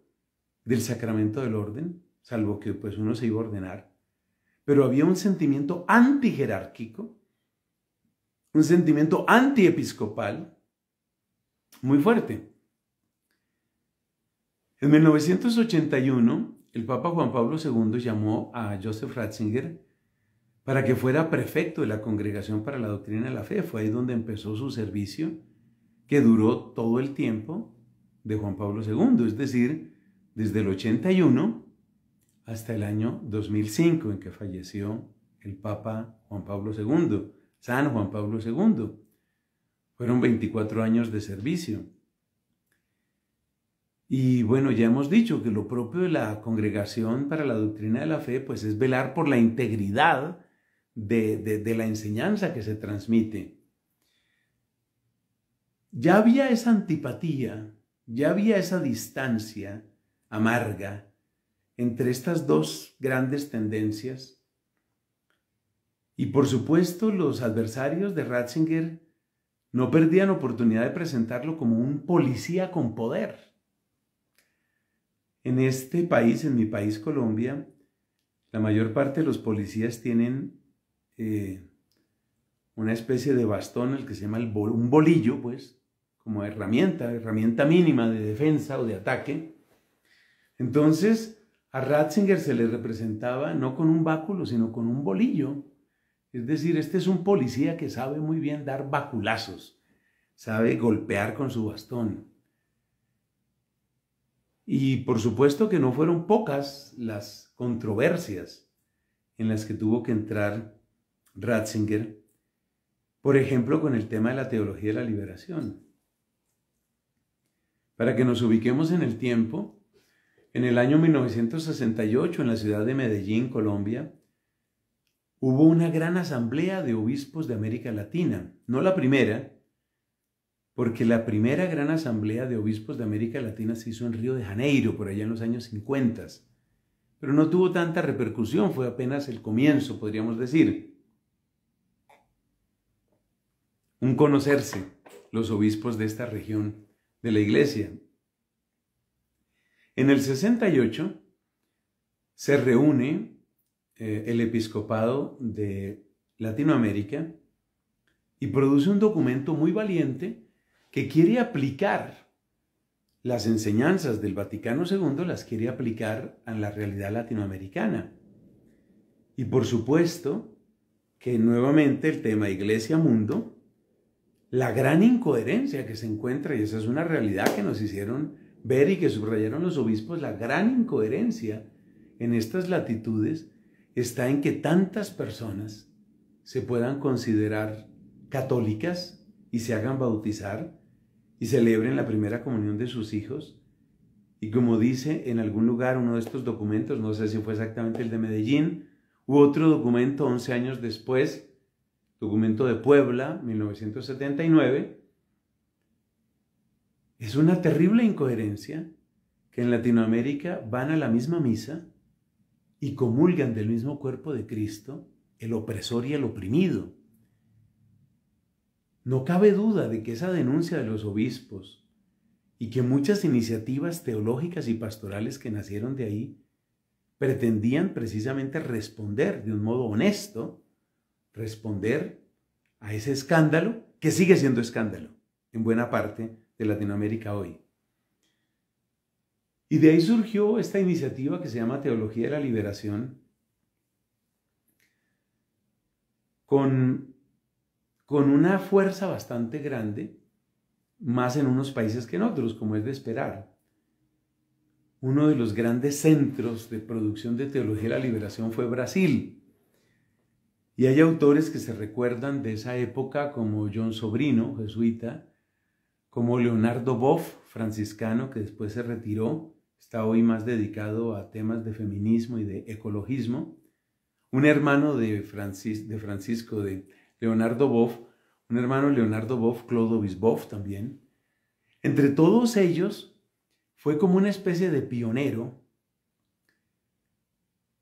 del sacramento del orden, salvo que pues uno se iba a ordenar pero había un sentimiento antijerárquico, un sentimiento antiepiscopal muy fuerte. En 1981, el Papa Juan Pablo II llamó a Joseph Ratzinger para que fuera prefecto de la Congregación para la Doctrina de la Fe. Fue ahí donde empezó su servicio, que duró todo el tiempo de Juan Pablo II, es decir, desde el 81 hasta el año 2005, en que falleció el Papa Juan Pablo II, San Juan Pablo II. Fueron 24 años de servicio. Y bueno, ya hemos dicho que lo propio de la Congregación para la Doctrina de la Fe, pues es velar por la integridad de, de la enseñanza que se transmite. Ya había esa antipatía, ya había esa distancia amarga entre estas dos grandes tendencias. Y por supuesto, los adversarios de Ratzinger no perdían oportunidad de presentarlo como un policía con poder. En este país, en mi país Colombia, la mayor parte de los policías tienen eh, una especie de bastón, el que se llama un bolillo, pues, como herramienta, herramienta mínima de defensa o de ataque. Entonces, a Ratzinger se le representaba no con un báculo, sino con un bolillo. Es decir, este es un policía que sabe muy bien dar baculazos, sabe golpear con su bastón. Y por supuesto que no fueron pocas las controversias en las que tuvo que entrar Ratzinger, por ejemplo, con el tema de la teología de la liberación. Para que nos ubiquemos en el tiempo, en el año 1968, en la ciudad de Medellín, Colombia, hubo una gran asamblea de obispos de América Latina. No la primera, porque la primera gran asamblea de obispos de América Latina se hizo en Río de Janeiro, por allá en los años 50. Pero no tuvo tanta repercusión, fue apenas el comienzo, podríamos decir. Un conocerse los obispos de esta región de la iglesia. En el 68 se reúne eh, el episcopado de Latinoamérica y produce un documento muy valiente que quiere aplicar las enseñanzas del Vaticano II, las quiere aplicar a la realidad latinoamericana. Y por supuesto que nuevamente el tema iglesia-mundo, la gran incoherencia que se encuentra, y esa es una realidad que nos hicieron ver y que subrayaron los obispos la gran incoherencia en estas latitudes está en que tantas personas se puedan considerar católicas y se hagan bautizar y celebren la primera comunión de sus hijos. Y como dice en algún lugar uno de estos documentos, no sé si fue exactamente el de Medellín, u otro documento 11 años después, documento de Puebla, 1979, es una terrible incoherencia que en Latinoamérica van a la misma misa y comulgan del mismo cuerpo de Cristo el opresor y el oprimido. No cabe duda de que esa denuncia de los obispos y que muchas iniciativas teológicas y pastorales que nacieron de ahí pretendían precisamente responder de un modo honesto, responder a ese escándalo que sigue siendo escándalo en buena parte de Latinoamérica hoy. Y de ahí surgió esta iniciativa que se llama Teología de la Liberación, con, con una fuerza bastante grande, más en unos países que en otros, como es de esperar. Uno de los grandes centros de producción de Teología de la Liberación fue Brasil. Y hay autores que se recuerdan de esa época como John Sobrino, jesuita, como Leonardo Boff, franciscano, que después se retiró, está hoy más dedicado a temas de feminismo y de ecologismo. Un hermano de, de Francisco, de Leonardo Boff, un hermano Leonardo Boff, Clodovis Boff también. Entre todos ellos fue como una especie de pionero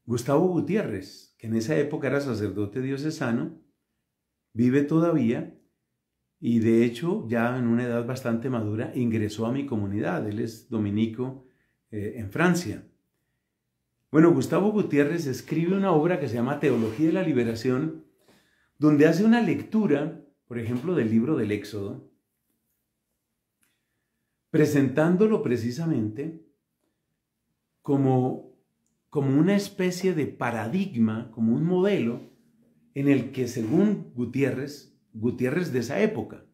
Gustavo Gutiérrez, que en esa época era sacerdote diocesano, vive todavía y de hecho ya en una edad bastante madura ingresó a mi comunidad. Él es dominico eh, en Francia. Bueno, Gustavo Gutiérrez escribe una obra que se llama Teología de la Liberación, donde hace una lectura, por ejemplo, del libro del Éxodo, presentándolo precisamente como, como una especie de paradigma, como un modelo en el que, según Gutiérrez, Gutiérrez de esa época,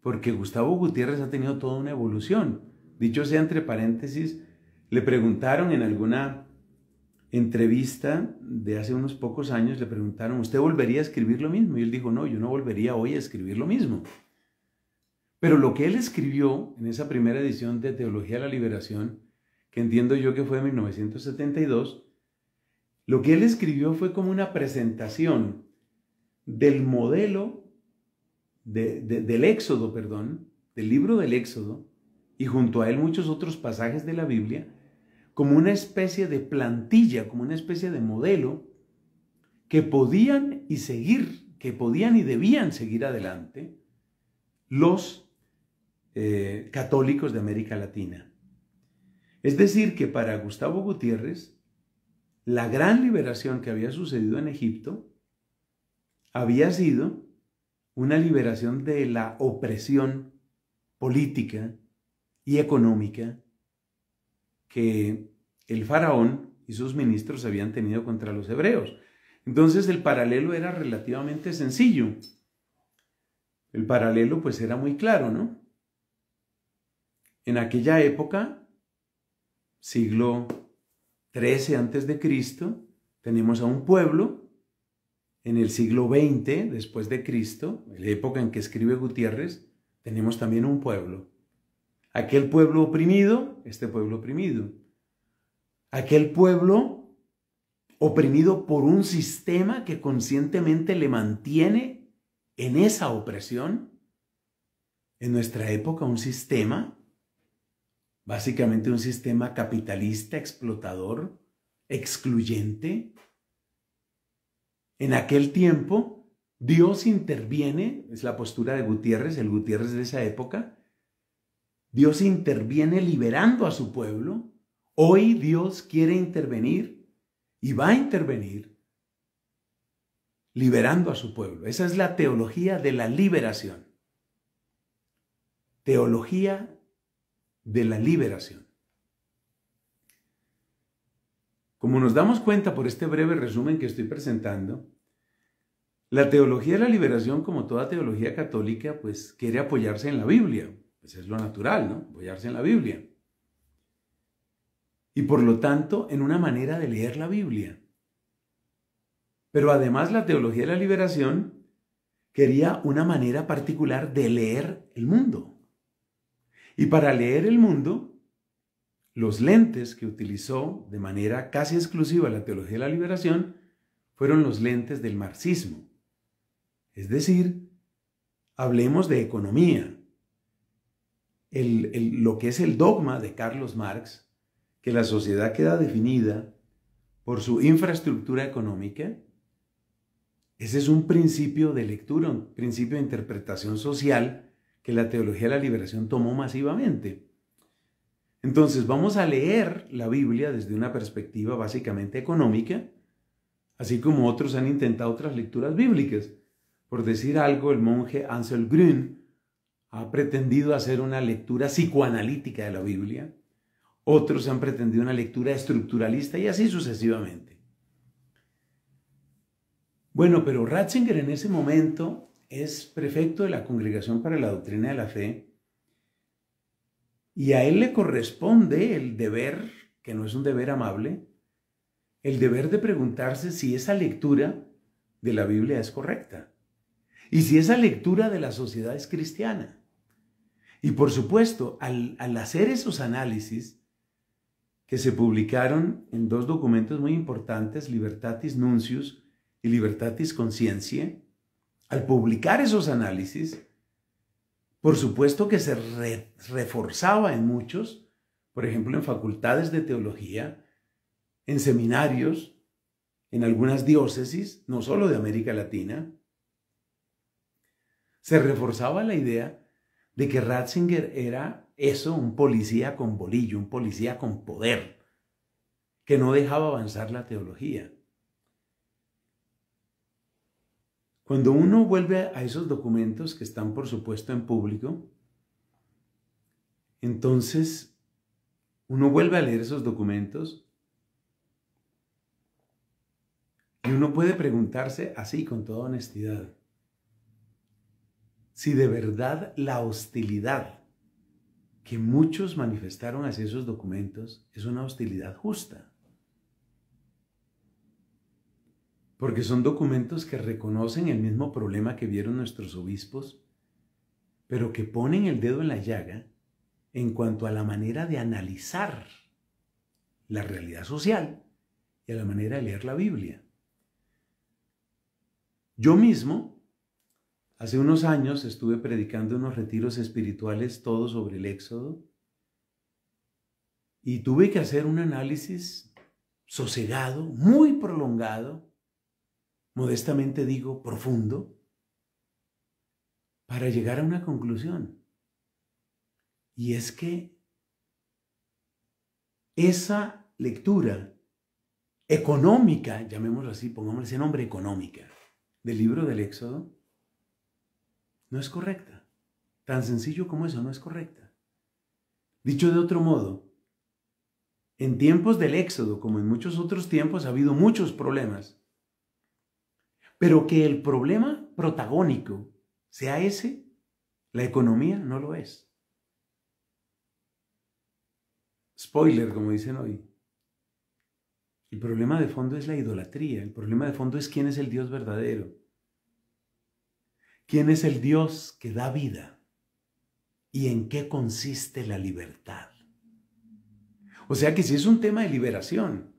porque Gustavo Gutiérrez ha tenido toda una evolución. Dicho sea entre paréntesis, le preguntaron en alguna entrevista de hace unos pocos años, le preguntaron, ¿usted volvería a escribir lo mismo? Y él dijo, no, yo no volvería hoy a escribir lo mismo. Pero lo que él escribió en esa primera edición de Teología de la Liberación, que entiendo yo que fue en 1972, lo que él escribió fue como una presentación del modelo del Éxodo, perdón, del libro del Éxodo, y junto a él muchos otros pasajes de la Biblia, como una especie de plantilla, como una especie de modelo que podían y seguir, que podían y debían seguir adelante los eh, católicos de América Latina. Es decir, que para Gustavo Gutiérrez, la gran liberación que había sucedido en Egipto había sido una liberación de la opresión política y económica que el faraón y sus ministros habían tenido contra los hebreos. Entonces el paralelo era relativamente sencillo. El paralelo pues era muy claro, ¿no? En aquella época, siglo 13 antes de Cristo, tenemos a un pueblo en el siglo XX, después de Cristo, la época en que escribe Gutiérrez, tenemos también un pueblo. Aquel pueblo oprimido, este pueblo oprimido. Aquel pueblo oprimido por un sistema que conscientemente le mantiene en esa opresión. En nuestra época, un sistema, básicamente un sistema capitalista, explotador, excluyente, en aquel tiempo, Dios interviene, es la postura de Gutiérrez, el Gutiérrez de esa época, Dios interviene liberando a su pueblo, hoy Dios quiere intervenir y va a intervenir liberando a su pueblo. Esa es la teología de la liberación. Teología de la liberación. Como nos damos cuenta por este breve resumen que estoy presentando, la teología de la liberación, como toda teología católica, pues quiere apoyarse en la Biblia. Pues es lo natural, ¿no? Apoyarse en la Biblia. Y por lo tanto, en una manera de leer la Biblia. Pero además la teología de la liberación quería una manera particular de leer el mundo. Y para leer el mundo, los lentes que utilizó de manera casi exclusiva la teología de la liberación fueron los lentes del marxismo. Es decir, hablemos de economía. lo que es el dogma de Carlos Marx, que la sociedad queda definida por su infraestructura económica, ese es un principio de lectura, un principio de interpretación social que la teología de la liberación tomó masivamente. Entonces vamos a leer la Biblia desde una perspectiva básicamente económica, así como otros han intentado otras lecturas bíblicas. Por decir algo, el monje Ansel Grün ha pretendido hacer una lectura psicoanalítica de la Biblia, otros han pretendido una lectura estructuralista y así sucesivamente. Bueno, pero Ratzinger en ese momento es prefecto de la Congregación para la Doctrina de la Fe y a él le corresponde el deber, que no es un deber amable, el deber de preguntarse si esa lectura de la Biblia es correcta y si esa lectura de la sociedad es cristiana. Y por supuesto, al, hacer esos análisis que se publicaron en dos documentos muy importantes, Libertatis Nuncius y Libertatis Conscientiae, al publicar esos análisis, por supuesto que se reforzaba en muchos, por ejemplo, en facultades de teología, en seminarios, en algunas diócesis, no solo de América Latina. Se reforzaba la idea de que Ratzinger era eso, un policía con bolillo, un policía con poder, que no dejaba avanzar la teología. Cuando uno vuelve a esos documentos que están, por supuesto, en público, entonces uno vuelve a leer esos documentos y uno puede preguntarse así, con toda honestidad, si de verdad la hostilidad que muchos manifestaron hacia esos documentos es una hostilidad justa. porque son documentos que reconocen el mismo problema que vieron nuestros obispos, pero que ponen el dedo en la llaga en cuanto a la manera de analizar la realidad social y a la manera de leer la Biblia. Yo mismo, hace unos años, estuve predicando unos retiros espirituales todos sobre el Éxodo y tuve que hacer un análisis sosegado, muy prolongado, modestamente digo, profundo, para llegar a una conclusión. Y es que esa lectura económica, llamémoslo así, pongámosle ese nombre económica, del libro del Éxodo, no es correcta. Tan sencillo como eso, no es correcta. Dicho de otro modo, en tiempos del Éxodo, como en muchos otros tiempos, ha habido muchos problemas pero que el problema protagónico sea ese, la economía no lo es. Spoiler, como dicen hoy. El problema de fondo es la idolatría, el problema de fondo es quién es el Dios verdadero, quién es el Dios que da vida y en qué consiste la libertad. O sea que si es un tema de liberación,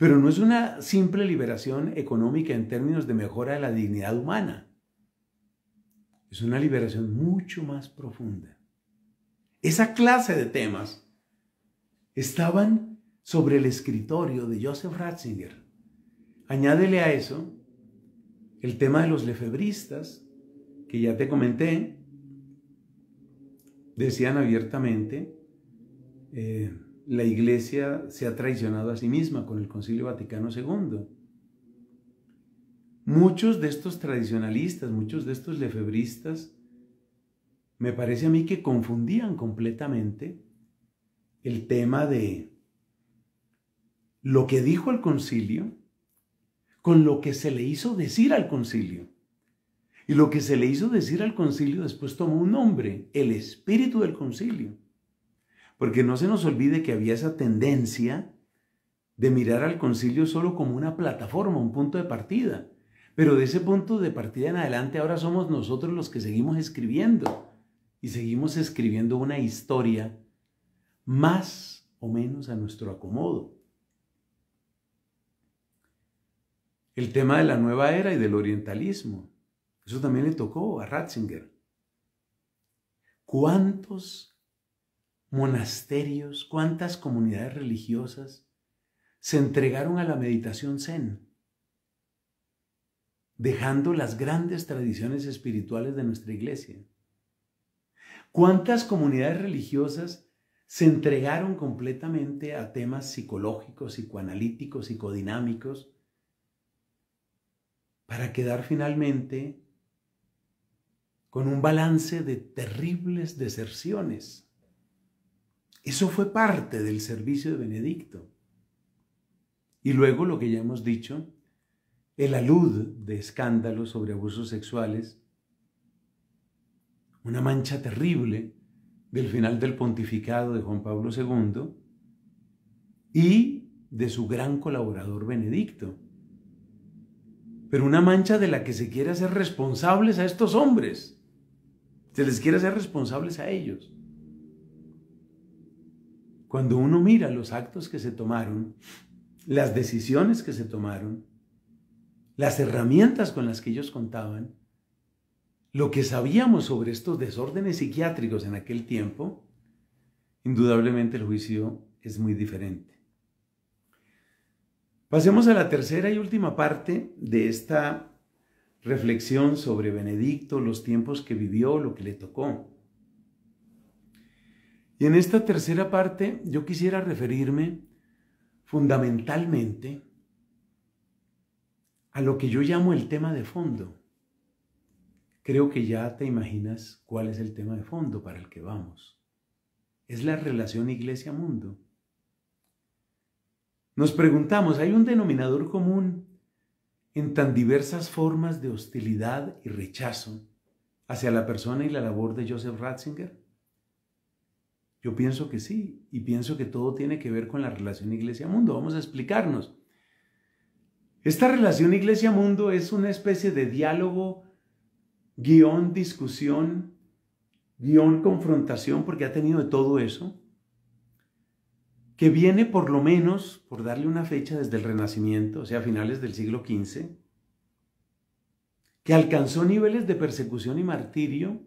pero no es una simple liberación económica en términos de mejora de la dignidad humana. Es una liberación mucho más profunda. Esa clase de temas estaban sobre el escritorio de Joseph Ratzinger. Añádele a eso el tema de los lefebristas, que ya te comenté, decían abiertamente, eh, la Iglesia se ha traicionado a sí misma con el Concilio Vaticano II. Muchos de estos tradicionalistas, muchos de estos lefebristas, me parece a mí que confundían completamente el tema de lo que dijo el concilio con lo que se le hizo decir al concilio. Y lo que se le hizo decir al concilio después tomó un nombre, el espíritu del concilio. Porque no se nos olvide que había esa tendencia de mirar al concilio solo como una plataforma, un punto de partida. Pero de ese punto de partida en adelante ahora somos nosotros los que seguimos escribiendo. Y seguimos escribiendo una historia más o menos a nuestro acomodo. El tema de la nueva era y del orientalismo. Eso también le tocó a Ratzinger. ¿Cuántos monasterios, cuántas comunidades religiosas se entregaron a la meditación zen, dejando las grandes tradiciones espirituales de nuestra iglesia. ¿Cuántas comunidades religiosas se entregaron completamente a temas psicológicos, psicoanalíticos, psicodinámicos, para quedar finalmente con un balance de terribles deserciones? Eso fue parte del servicio de Benedicto. Y luego lo que ya hemos dicho, el alud de escándalos sobre abusos sexuales, una mancha terrible del final del pontificado de Juan Pablo II y de su gran colaborador Benedicto. Pero una mancha de la que se quiere hacer responsables a estos hombres, se les quiere hacer responsables a ellos cuando uno mira los actos que se tomaron, las decisiones que se tomaron, las herramientas con las que ellos contaban, lo que sabíamos sobre estos desórdenes psiquiátricos en aquel tiempo, indudablemente el juicio es muy diferente. Pasemos a la tercera y última parte de esta reflexión sobre Benedicto, los tiempos que vivió, lo que le tocó. Y en esta tercera parte yo quisiera referirme fundamentalmente a lo que yo llamo el tema de fondo. Creo que ya te imaginas cuál es el tema de fondo para el que vamos. Es la relación iglesia-mundo. Nos preguntamos, ¿hay un denominador común en tan diversas formas de hostilidad y rechazo hacia la persona y la labor de Joseph Ratzinger? Yo pienso que sí, y pienso que todo tiene que ver con la relación iglesia-mundo. Vamos a explicarnos. Esta relación iglesia-mundo es una especie de diálogo, guión, discusión, guión, confrontación, porque ha tenido de todo eso, que viene por lo menos, por darle una fecha, desde el Renacimiento, o sea, a finales del siglo XV, que alcanzó niveles de persecución y martirio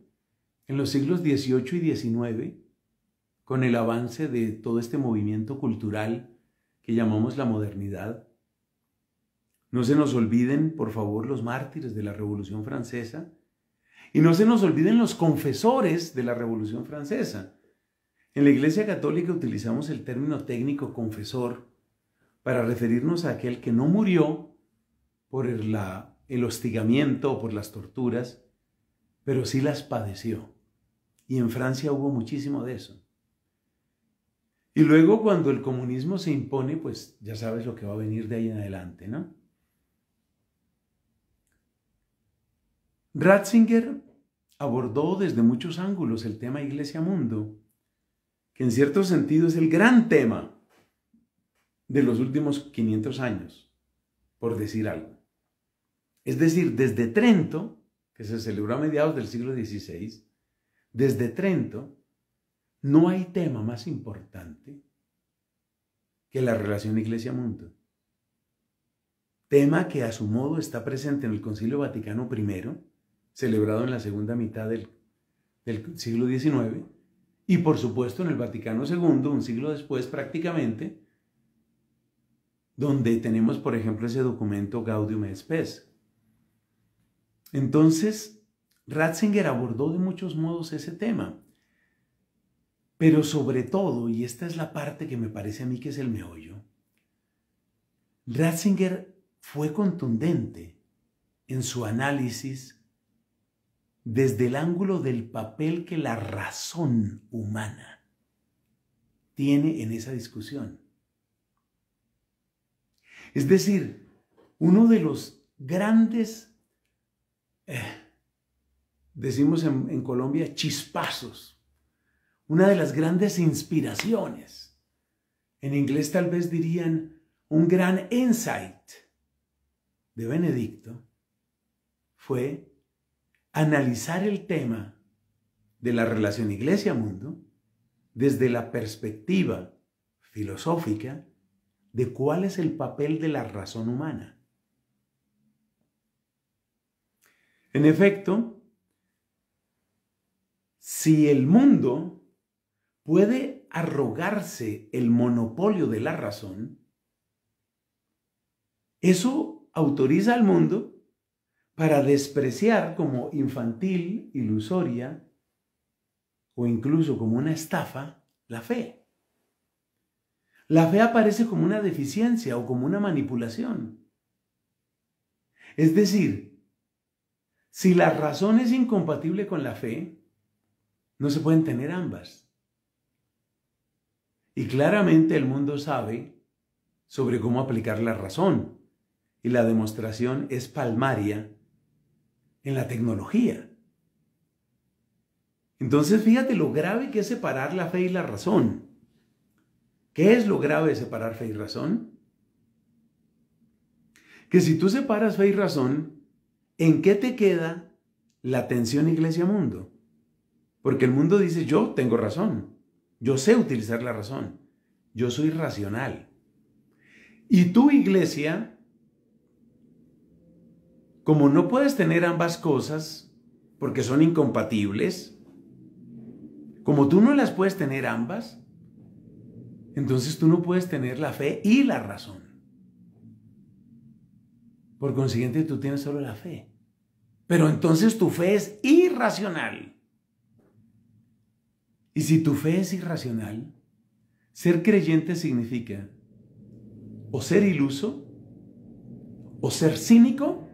en los siglos XVIII y XIX, con el avance de todo este movimiento cultural que llamamos la modernidad. No se nos olviden, por favor, los mártires de la Revolución Francesa y no se nos olviden los confesores de la Revolución Francesa. En la Iglesia Católica utilizamos el término técnico confesor para referirnos a aquel que no murió por el hostigamiento o por las torturas, pero sí las padeció. Y en Francia hubo muchísimo de eso. Y luego cuando el comunismo se impone, pues ya sabes lo que va a venir de ahí en adelante, ¿no? Ratzinger abordó desde muchos ángulos el tema Iglesia-Mundo, que en cierto sentido es el gran tema de los últimos 500 años, por decir algo. Es decir, desde Trento, que se celebró a mediados del siglo XVI, desde Trento, no hay tema más importante que la relación Iglesia-Mundo. Tema que a su modo está presente en el Concilio Vaticano I, celebrado en la segunda mitad del, siglo XIX, y por supuesto en el Vaticano II, un siglo después prácticamente, donde tenemos, por ejemplo, ese documento Gaudium et Spes. Entonces, Ratzinger abordó de muchos modos ese tema. Pero sobre todo, y esta es la parte que me parece a mí que es el meollo, Ratzinger fue contundente en su análisis desde el ángulo del papel que la razón humana tiene en esa discusión. Es decir, uno de los grandes, eh, decimos en Colombia, chispazos una de las grandes inspiraciones. En inglés tal vez dirían un gran insight de Benedicto fue analizar el tema de la relación iglesia-mundo desde la perspectiva filosófica de cuál es el papel de la razón humana. En efecto, si el mundo puede arrogarse el monopolio de la razón, eso autoriza al mundo para despreciar como infantil, ilusoria o incluso como una estafa la fe. La fe aparece como una deficiencia o como una manipulación. Es decir, si la razón es incompatible con la fe, no se pueden tener ambas. Y claramente el mundo sabe sobre cómo aplicar la razón. Y la demostración es palmaria en la tecnología. Entonces fíjate lo grave que es separar la fe y la razón. ¿Qué es lo grave de separar fe y razón? Que si tú separas fe y razón, ¿en qué te queda la tensión iglesia-mundo? Porque el mundo dice, yo tengo razón. Yo sé utilizar la razón. Yo soy racional. Y tu iglesia, como no puedes tener ambas cosas, porque son incompatibles, como tú no las puedes tener ambas, entonces tú no puedes tener la fe y la razón. Por consiguiente, tú tienes solo la fe. Pero entonces tu fe es irracional. Y si tu fe es irracional, ser creyente significa o ser iluso, o ser cínico,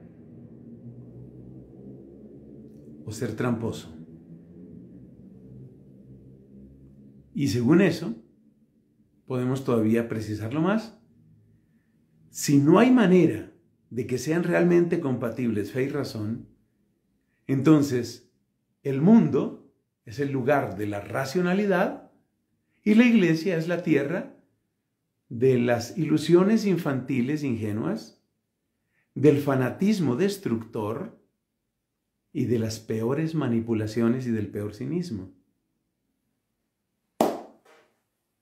o ser tramposo. Y según eso, podemos todavía precisarlo más. Si no hay manera de que sean realmente compatibles fe y razón, entonces el mundo es el lugar de la racionalidad y la iglesia es la tierra de las ilusiones infantiles ingenuas, del fanatismo destructor y de las peores manipulaciones y del peor cinismo.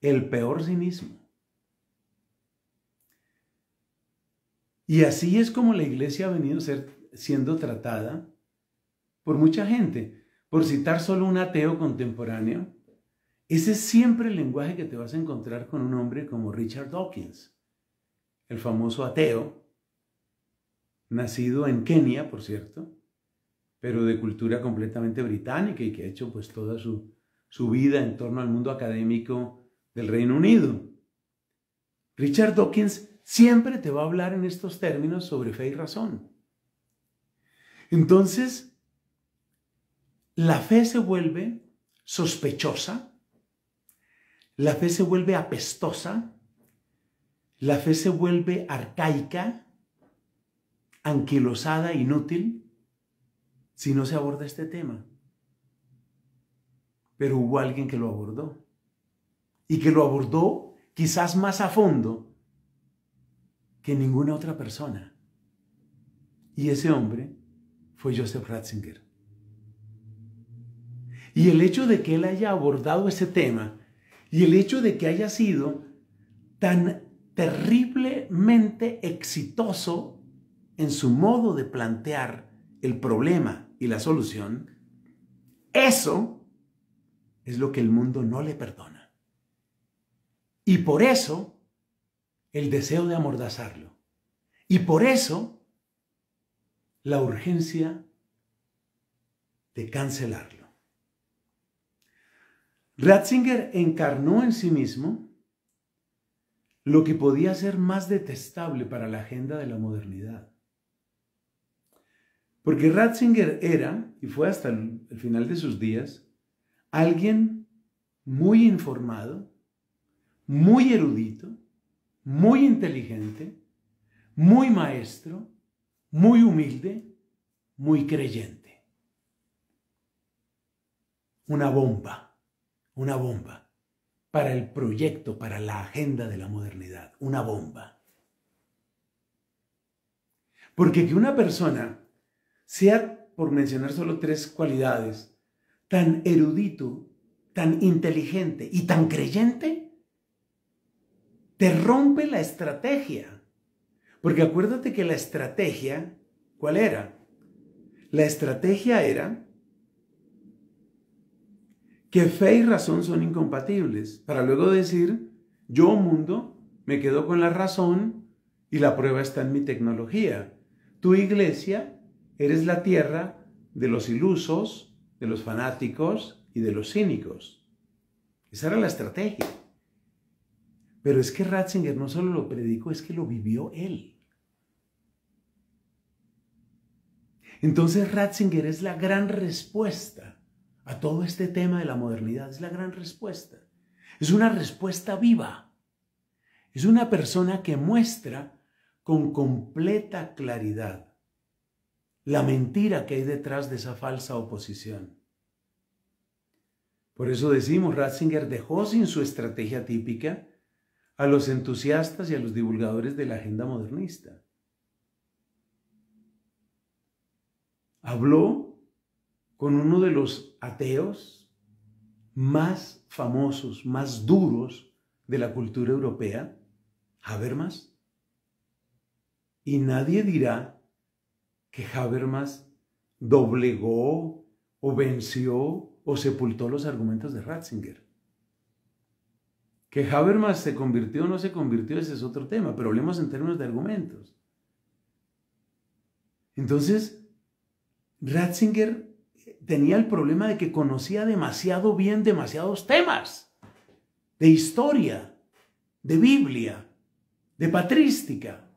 El peor cinismo. Y así es como la iglesia ha venido ser, siendo tratada por mucha gente por citar solo un ateo contemporáneo, ese es siempre el lenguaje que te vas a encontrar con un hombre como Richard Dawkins, el famoso ateo, nacido en Kenia, por cierto, pero de cultura completamente británica y que ha hecho pues toda su, su vida en torno al mundo académico del Reino Unido. Richard Dawkins siempre te va a hablar en estos términos sobre fe y razón. Entonces, la fe se vuelve sospechosa, la fe se vuelve apestosa, la fe se vuelve arcaica, anquilosada, inútil, si no se aborda este tema. Pero hubo alguien que lo abordó y que lo abordó quizás más a fondo que ninguna otra persona. Y ese hombre fue Joseph Ratzinger. Y el hecho de que él haya abordado ese tema y el hecho de que haya sido tan terriblemente exitoso en su modo de plantear el problema y la solución, eso es lo que el mundo no le perdona. Y por eso el deseo de amordazarlo. Y por eso la urgencia de cancelarlo. Ratzinger encarnó en sí mismo lo que podía ser más detestable para la agenda de la modernidad. Porque Ratzinger era, y fue hasta el final de sus días, alguien muy informado, muy erudito, muy inteligente, muy maestro, muy humilde, muy creyente. Una bomba una bomba para el proyecto, para la agenda de la modernidad, una bomba. Porque que una persona sea, por mencionar solo tres cualidades, tan erudito, tan inteligente y tan creyente, te rompe la estrategia. Porque acuérdate que la estrategia, ¿cuál era? La estrategia era que fe y razón son incompatibles, para luego decir, yo mundo me quedo con la razón y la prueba está en mi tecnología. Tu iglesia eres la tierra de los ilusos, de los fanáticos y de los cínicos. Esa era la estrategia. Pero es que Ratzinger no solo lo predicó, es que lo vivió él. Entonces Ratzinger es la gran respuesta a todo este tema de la modernidad es la gran respuesta. Es una respuesta viva. Es una persona que muestra con completa claridad la mentira que hay detrás de esa falsa oposición. Por eso decimos, Ratzinger dejó sin su estrategia típica a los entusiastas y a los divulgadores de la agenda modernista. Habló con uno de los ateos más famosos, más duros de la cultura europea, Habermas. Y nadie dirá que Habermas doblegó o venció o sepultó los argumentos de Ratzinger. Que Habermas se convirtió o no se convirtió, ese es otro tema, pero hablemos en términos de argumentos. Entonces, Ratzinger tenía el problema de que conocía demasiado bien demasiados temas de historia, de Biblia, de patrística,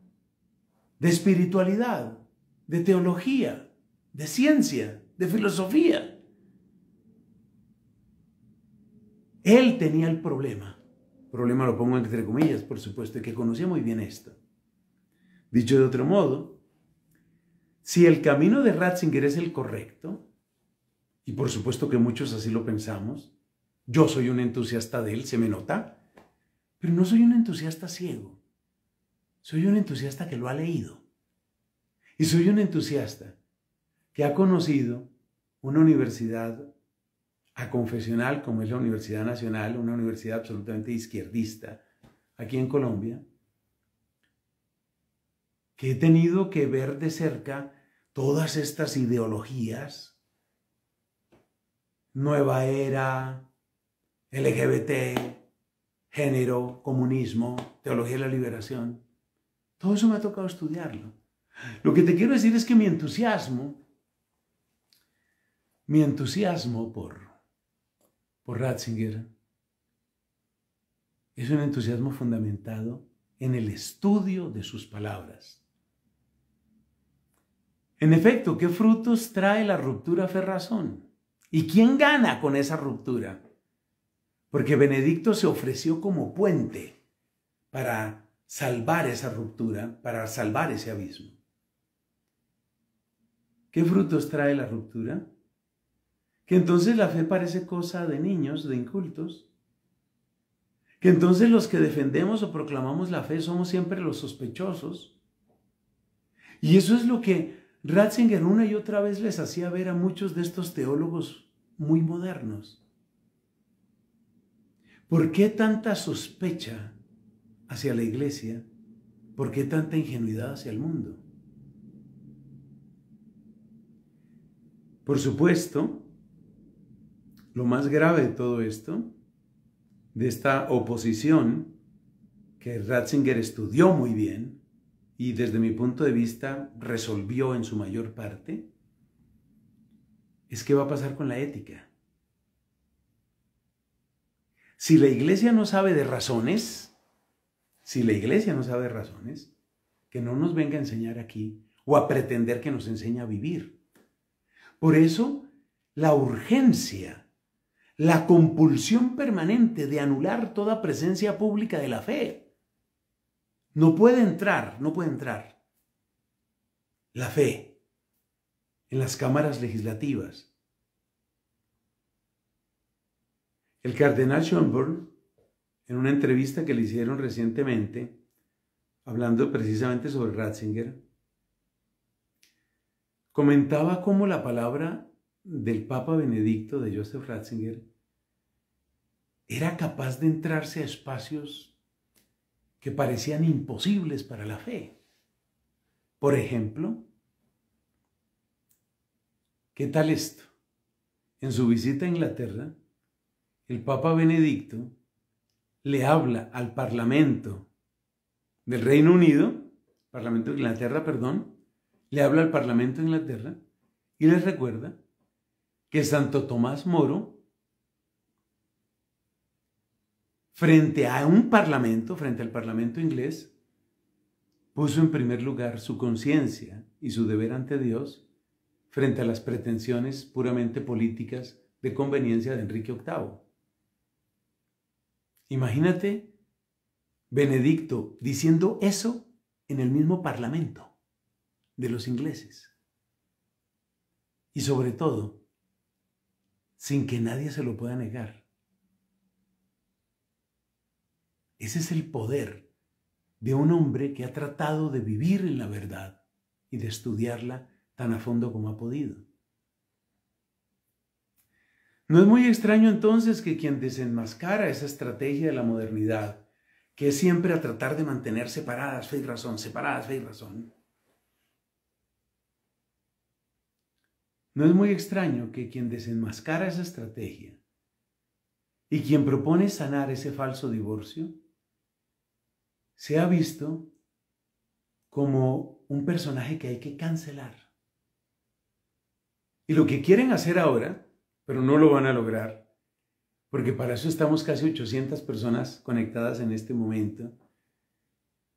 de espiritualidad, de teología, de ciencia, de filosofía. Él tenía el problema. Problema lo pongo entre comillas, por supuesto, que conocía muy bien esto. Dicho de otro modo, si el camino de Ratzinger es el correcto, y por supuesto que muchos así lo pensamos. Yo soy un entusiasta de él, se me nota. Pero no soy un entusiasta ciego. Soy un entusiasta que lo ha leído. Y soy un entusiasta que ha conocido una universidad a confesional como es la Universidad Nacional, una universidad absolutamente izquierdista aquí en Colombia, que he tenido que ver de cerca todas estas ideologías nueva era, LGBT, género, comunismo, teología de la liberación. Todo eso me ha tocado estudiarlo. Lo que te quiero decir es que mi entusiasmo, mi entusiasmo por, por Ratzinger, es un entusiasmo fundamentado en el estudio de sus palabras. En efecto, ¿qué frutos trae la ruptura ferrazón? ¿Y quién gana con esa ruptura? Porque Benedicto se ofreció como puente para salvar esa ruptura, para salvar ese abismo. ¿Qué frutos trae la ruptura? Que entonces la fe parece cosa de niños, de incultos. Que entonces los que defendemos o proclamamos la fe somos siempre los sospechosos. Y eso es lo que Ratzinger una y otra vez les hacía ver a muchos de estos teólogos muy modernos. ¿Por qué tanta sospecha hacia la iglesia? ¿Por qué tanta ingenuidad hacia el mundo? Por supuesto, lo más grave de todo esto, de esta oposición que Ratzinger estudió muy bien y desde mi punto de vista resolvió en su mayor parte, es qué va a pasar con la ética. Si la iglesia no sabe de razones, si la iglesia no sabe de razones, que no nos venga a enseñar aquí o a pretender que nos enseñe a vivir. Por eso, la urgencia, la compulsión permanente de anular toda presencia pública de la fe. No puede entrar, no puede entrar. La fe en las cámaras legislativas. El cardenal Schoenberg, en una entrevista que le hicieron recientemente, hablando precisamente sobre Ratzinger, comentaba cómo la palabra del Papa Benedicto de Joseph Ratzinger era capaz de entrarse a espacios que parecían imposibles para la fe. Por ejemplo, ¿Qué tal esto? En su visita a Inglaterra, el Papa Benedicto le habla al Parlamento del Reino Unido, Parlamento de Inglaterra, perdón, le habla al Parlamento de Inglaterra y les recuerda que Santo Tomás Moro, frente a un Parlamento, frente al Parlamento inglés, puso en primer lugar su conciencia y su deber ante Dios frente a las pretensiones puramente políticas de conveniencia de Enrique VIII. Imagínate Benedicto diciendo eso en el mismo parlamento de los ingleses. Y sobre todo, sin que nadie se lo pueda negar. Ese es el poder de un hombre que ha tratado de vivir en la verdad y de estudiarla tan a fondo como ha podido. No es muy extraño entonces que quien desenmascara esa estrategia de la modernidad, que es siempre a tratar de mantener separadas fe y razón, separadas fe y razón, no es muy extraño que quien desenmascara esa estrategia y quien propone sanar ese falso divorcio, sea visto como un personaje que hay que cancelar. Y lo que quieren hacer ahora, pero no lo van a lograr, porque para eso estamos casi 800 personas conectadas en este momento,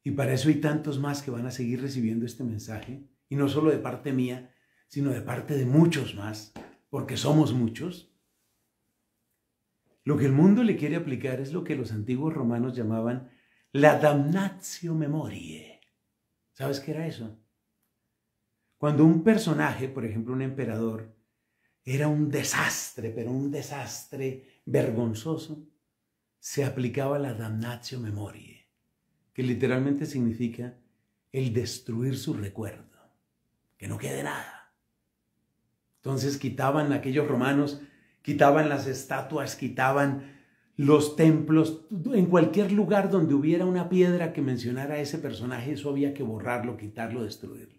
y para eso hay tantos más que van a seguir recibiendo este mensaje, y no solo de parte mía, sino de parte de muchos más, porque somos muchos. Lo que el mundo le quiere aplicar es lo que los antiguos romanos llamaban la damnatio memoriae. ¿Sabes qué era eso? Cuando un personaje, por ejemplo un emperador, era un desastre, pero un desastre vergonzoso, se aplicaba la damnatio memoriae, que literalmente significa el destruir su recuerdo, que no quede nada. Entonces quitaban aquellos romanos, quitaban las estatuas, quitaban los templos, en cualquier lugar donde hubiera una piedra que mencionara a ese personaje, eso había que borrarlo, quitarlo, destruirlo.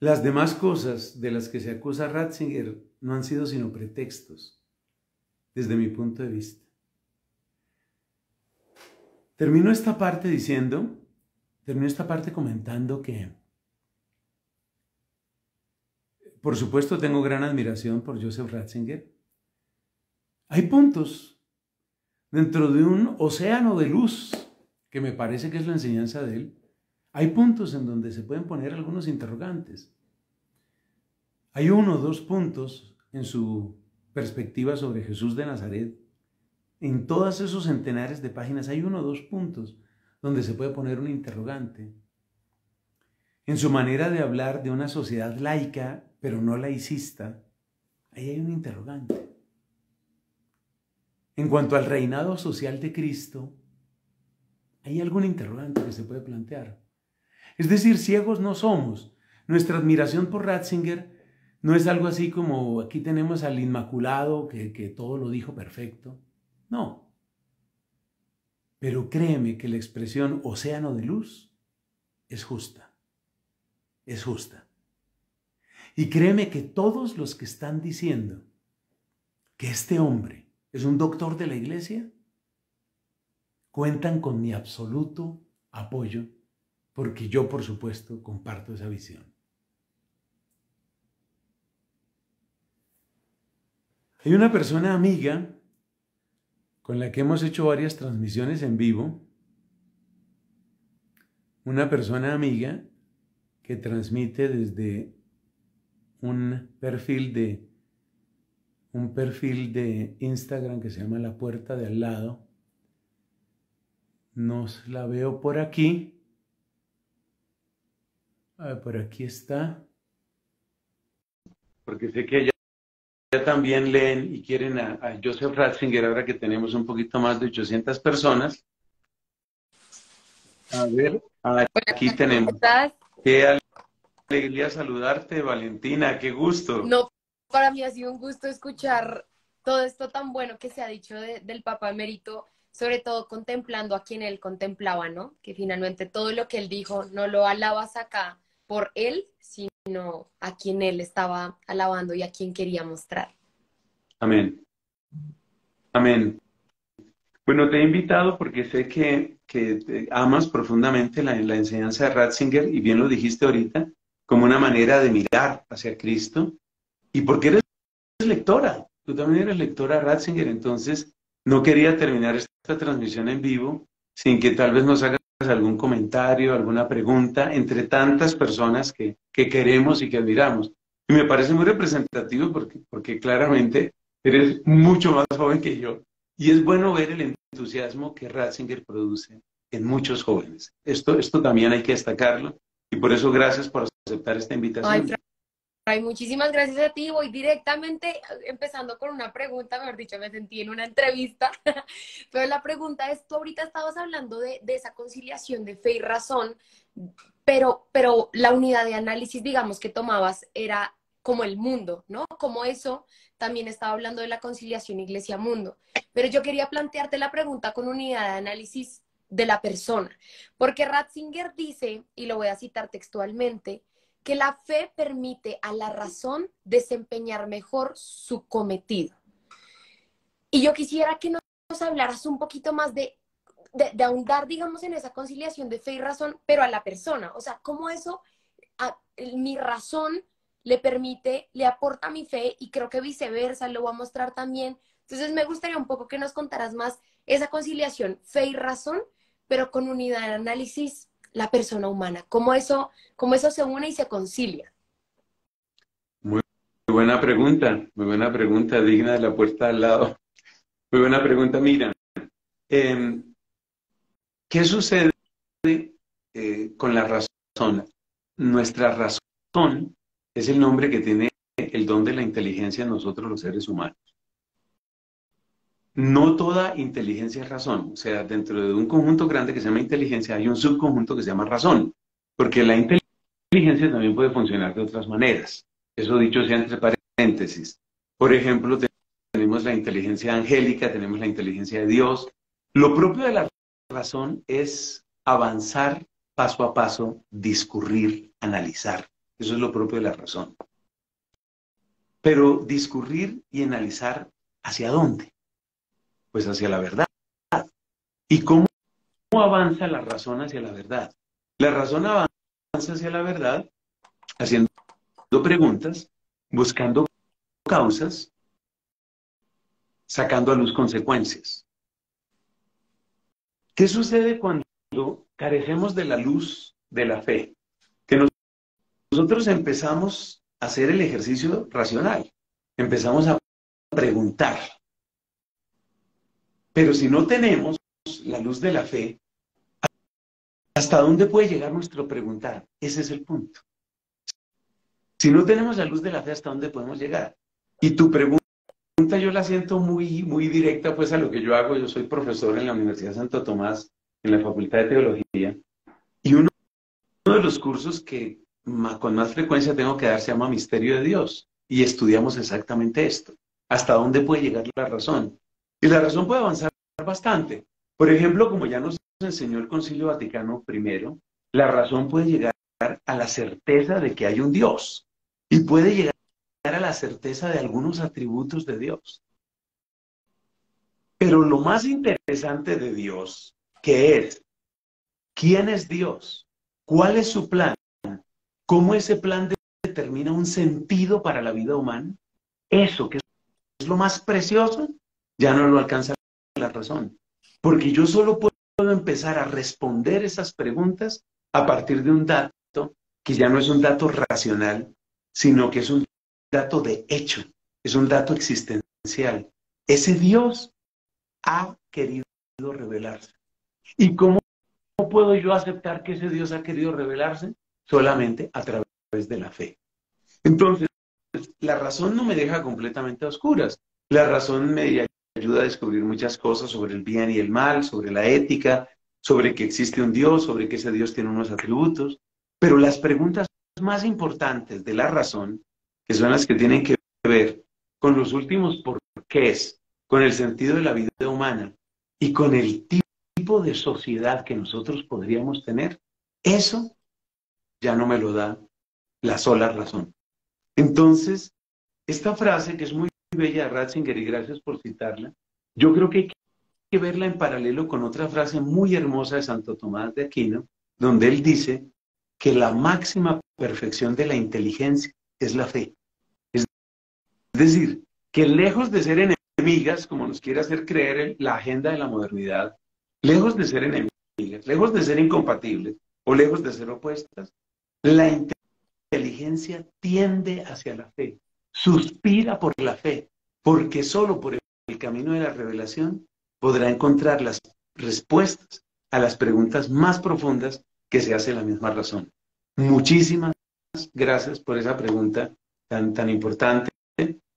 Las demás cosas de las que se acusa Ratzinger no han sido sino pretextos, desde mi punto de vista. Termino esta parte diciendo, termino esta parte comentando que, por supuesto, tengo gran admiración por Joseph Ratzinger. Hay puntos dentro de un océano de luz, que me parece que es la enseñanza de él, hay puntos en donde se pueden poner algunos interrogantes. Hay uno o dos puntos en su perspectiva sobre Jesús de Nazaret. En todas esos centenares de páginas hay uno o dos puntos donde se puede poner un interrogante. En su manera de hablar de una sociedad laica, pero no laicista, ahí hay un interrogante. En cuanto al reinado social de Cristo, hay algún interrogante que se puede plantear. Es decir, ciegos no somos. Nuestra admiración por Ratzinger no es algo así como aquí tenemos al Inmaculado que, todo lo dijo perfecto. No. Pero créeme que la expresión océano de luz es justa. Es justa. Y créeme que todos los que están diciendo que este hombre es un doctor de la iglesia, cuentan con mi absoluto apoyo porque yo, por supuesto, comparto esa visión. Hay una persona amiga con la que hemos hecho varias transmisiones en vivo, una persona amiga que transmite desde un perfil de un perfil de Instagram que se llama La Puerta de al lado. Nos la veo por aquí a por aquí está. Porque sé que ya también leen y quieren a, Joseph Ratzinger, ahora que tenemos un poquito más de 800 personas. A ver, aquí tenemos. Qué alegría saludarte, Valentina, qué gusto. No, para mí ha sido un gusto escuchar todo esto tan bueno que se ha dicho del Papa Emérito, sobre todo contemplando a quien él contemplaba, ¿no? Que finalmente todo lo que él dijo no lo alabas acá, por él, sino a quien él estaba alabando y a quien quería mostrar. Amén. Amén. Bueno, te he invitado porque sé que, que amas profundamente la, la, enseñanza de Ratzinger y bien lo dijiste ahorita, como una manera de mirar hacia Cristo y porque eres lectora, tú también eres lectora Ratzinger, entonces no quería terminar esta transmisión en vivo sin que tal vez nos haga algún comentario, alguna pregunta entre tantas personas que, que queremos y que admiramos. Y me parece muy representativo porque, porque claramente eres mucho más joven que yo. Y es bueno ver el entusiasmo que Ratzinger produce en muchos jóvenes. Esto, esto también hay que destacarlo. Y por eso gracias por aceptar esta invitación. Ay, muchísimas gracias a ti. Voy directamente empezando con una pregunta, mejor dicho, me sentí en una entrevista, pero la pregunta es, tú ahorita estabas hablando de, de esa conciliación de fe y razón, pero, pero la unidad de análisis, digamos, que tomabas era como el mundo, ¿no? Como eso también estaba hablando de la conciliación iglesia-mundo. Pero yo quería plantearte la pregunta con unidad de análisis de la persona, porque Ratzinger dice, y lo voy a citar textualmente, que la fe permite a la razón desempeñar mejor su cometido. Y yo quisiera que nos hablaras un poquito más de, de, ahondar, digamos, en esa conciliación de fe y razón, pero a la persona, o sea, cómo eso, a, mi razón le permite, le aporta mi fe y creo que viceversa, lo voy a mostrar también. Entonces me gustaría un poco que nos contaras más esa conciliación fe y razón, pero con unidad de análisis la persona humana, cómo eso, cómo eso se une y se concilia. Muy buena pregunta, muy buena pregunta, digna de la puerta al lado. Muy buena pregunta, mira. Em, ¿Qué sucede eh, con la razón? Nuestra razón es el nombre que tiene el don de la inteligencia en nosotros los seres humanos no toda inteligencia es razón. O sea, dentro de un conjunto grande que se llama inteligencia hay un subconjunto que se llama razón. Porque la inteligencia también puede funcionar de otras maneras. Eso dicho sea entre paréntesis. Por ejemplo, tenemos la inteligencia angélica, tenemos la inteligencia de Dios. Lo propio de la razón es avanzar paso a paso, discurrir, analizar. Eso es lo propio de la razón. Pero discurrir y analizar hacia dónde. Pues, hacia la verdad. ¿Y cómo, avanza la razón hacia la verdad? La razón avanza hacia la verdad haciendo preguntas, buscando causas, sacando a luz consecuencias. ¿Qué sucede cuando carecemos de la luz de la fe? Que nosotros empezamos a hacer el ejercicio racional, empezamos a preguntar, pero si no tenemos la luz de la fe, ¿hasta dónde puede llegar nuestro preguntar? Ese es el punto. Si no tenemos la luz de la fe, ¿hasta dónde podemos llegar? Y tu pregunta yo la siento muy, muy directa pues a lo que yo hago. Yo soy profesor en la Universidad de Santo Tomás, en la Facultad de Teología. Y uno, de los cursos que con más frecuencia tengo que dar se llama Misterio de Dios. Y estudiamos exactamente esto. ¿Hasta dónde puede llegar la razón? Y la razón puede avanzar bastante. Por ejemplo, como ya nos enseñó el Concilio Vaticano I, la razón puede llegar a la certeza de que hay un Dios y puede llegar a la certeza de algunos atributos de Dios. Pero lo más interesante de Dios, que es quién es Dios, cuál es su plan, cómo ese plan determina un sentido para la vida humana, eso que es lo más precioso, ya no lo alcanza la razón. Porque yo solo puedo empezar a responder esas preguntas a partir de un dato que ya no es un dato racional, sino que es un dato de hecho, es un dato existencial. Ese Dios ha querido revelarse. ¿Y cómo puedo yo aceptar que ese Dios ha querido revelarse? Solamente a través de la fe. Entonces, la razón no me deja completamente a oscuras. La razón me ayuda a descubrir muchas cosas sobre el bien y el mal, sobre la ética, sobre que existe un Dios, sobre que ese Dios tiene unos atributos. Pero las preguntas más importantes de la razón, que son las que tienen que ver con los últimos porqués, con el sentido de la vida humana y con el tipo de sociedad que nosotros podríamos tener, eso ya no me lo da la sola razón. Entonces, esta frase que es muy bella Ratzinger y gracias por citarla. Yo creo que hay que verla en paralelo con otra frase muy hermosa de Santo Tomás de Aquino, donde él dice que la máxima perfección de la inteligencia es la fe. Es decir, que lejos de ser enemigas, como nos quiere hacer creer la agenda de la modernidad, lejos de ser enemigas, lejos de ser incompatibles o lejos de ser opuestas, la inteligencia tiende hacia la fe. Suspira por la fe, porque solo por el camino de la revelación podrá encontrar las respuestas a las preguntas más profundas que se hace la misma razón. Muchísimas gracias por esa pregunta tan, tan importante.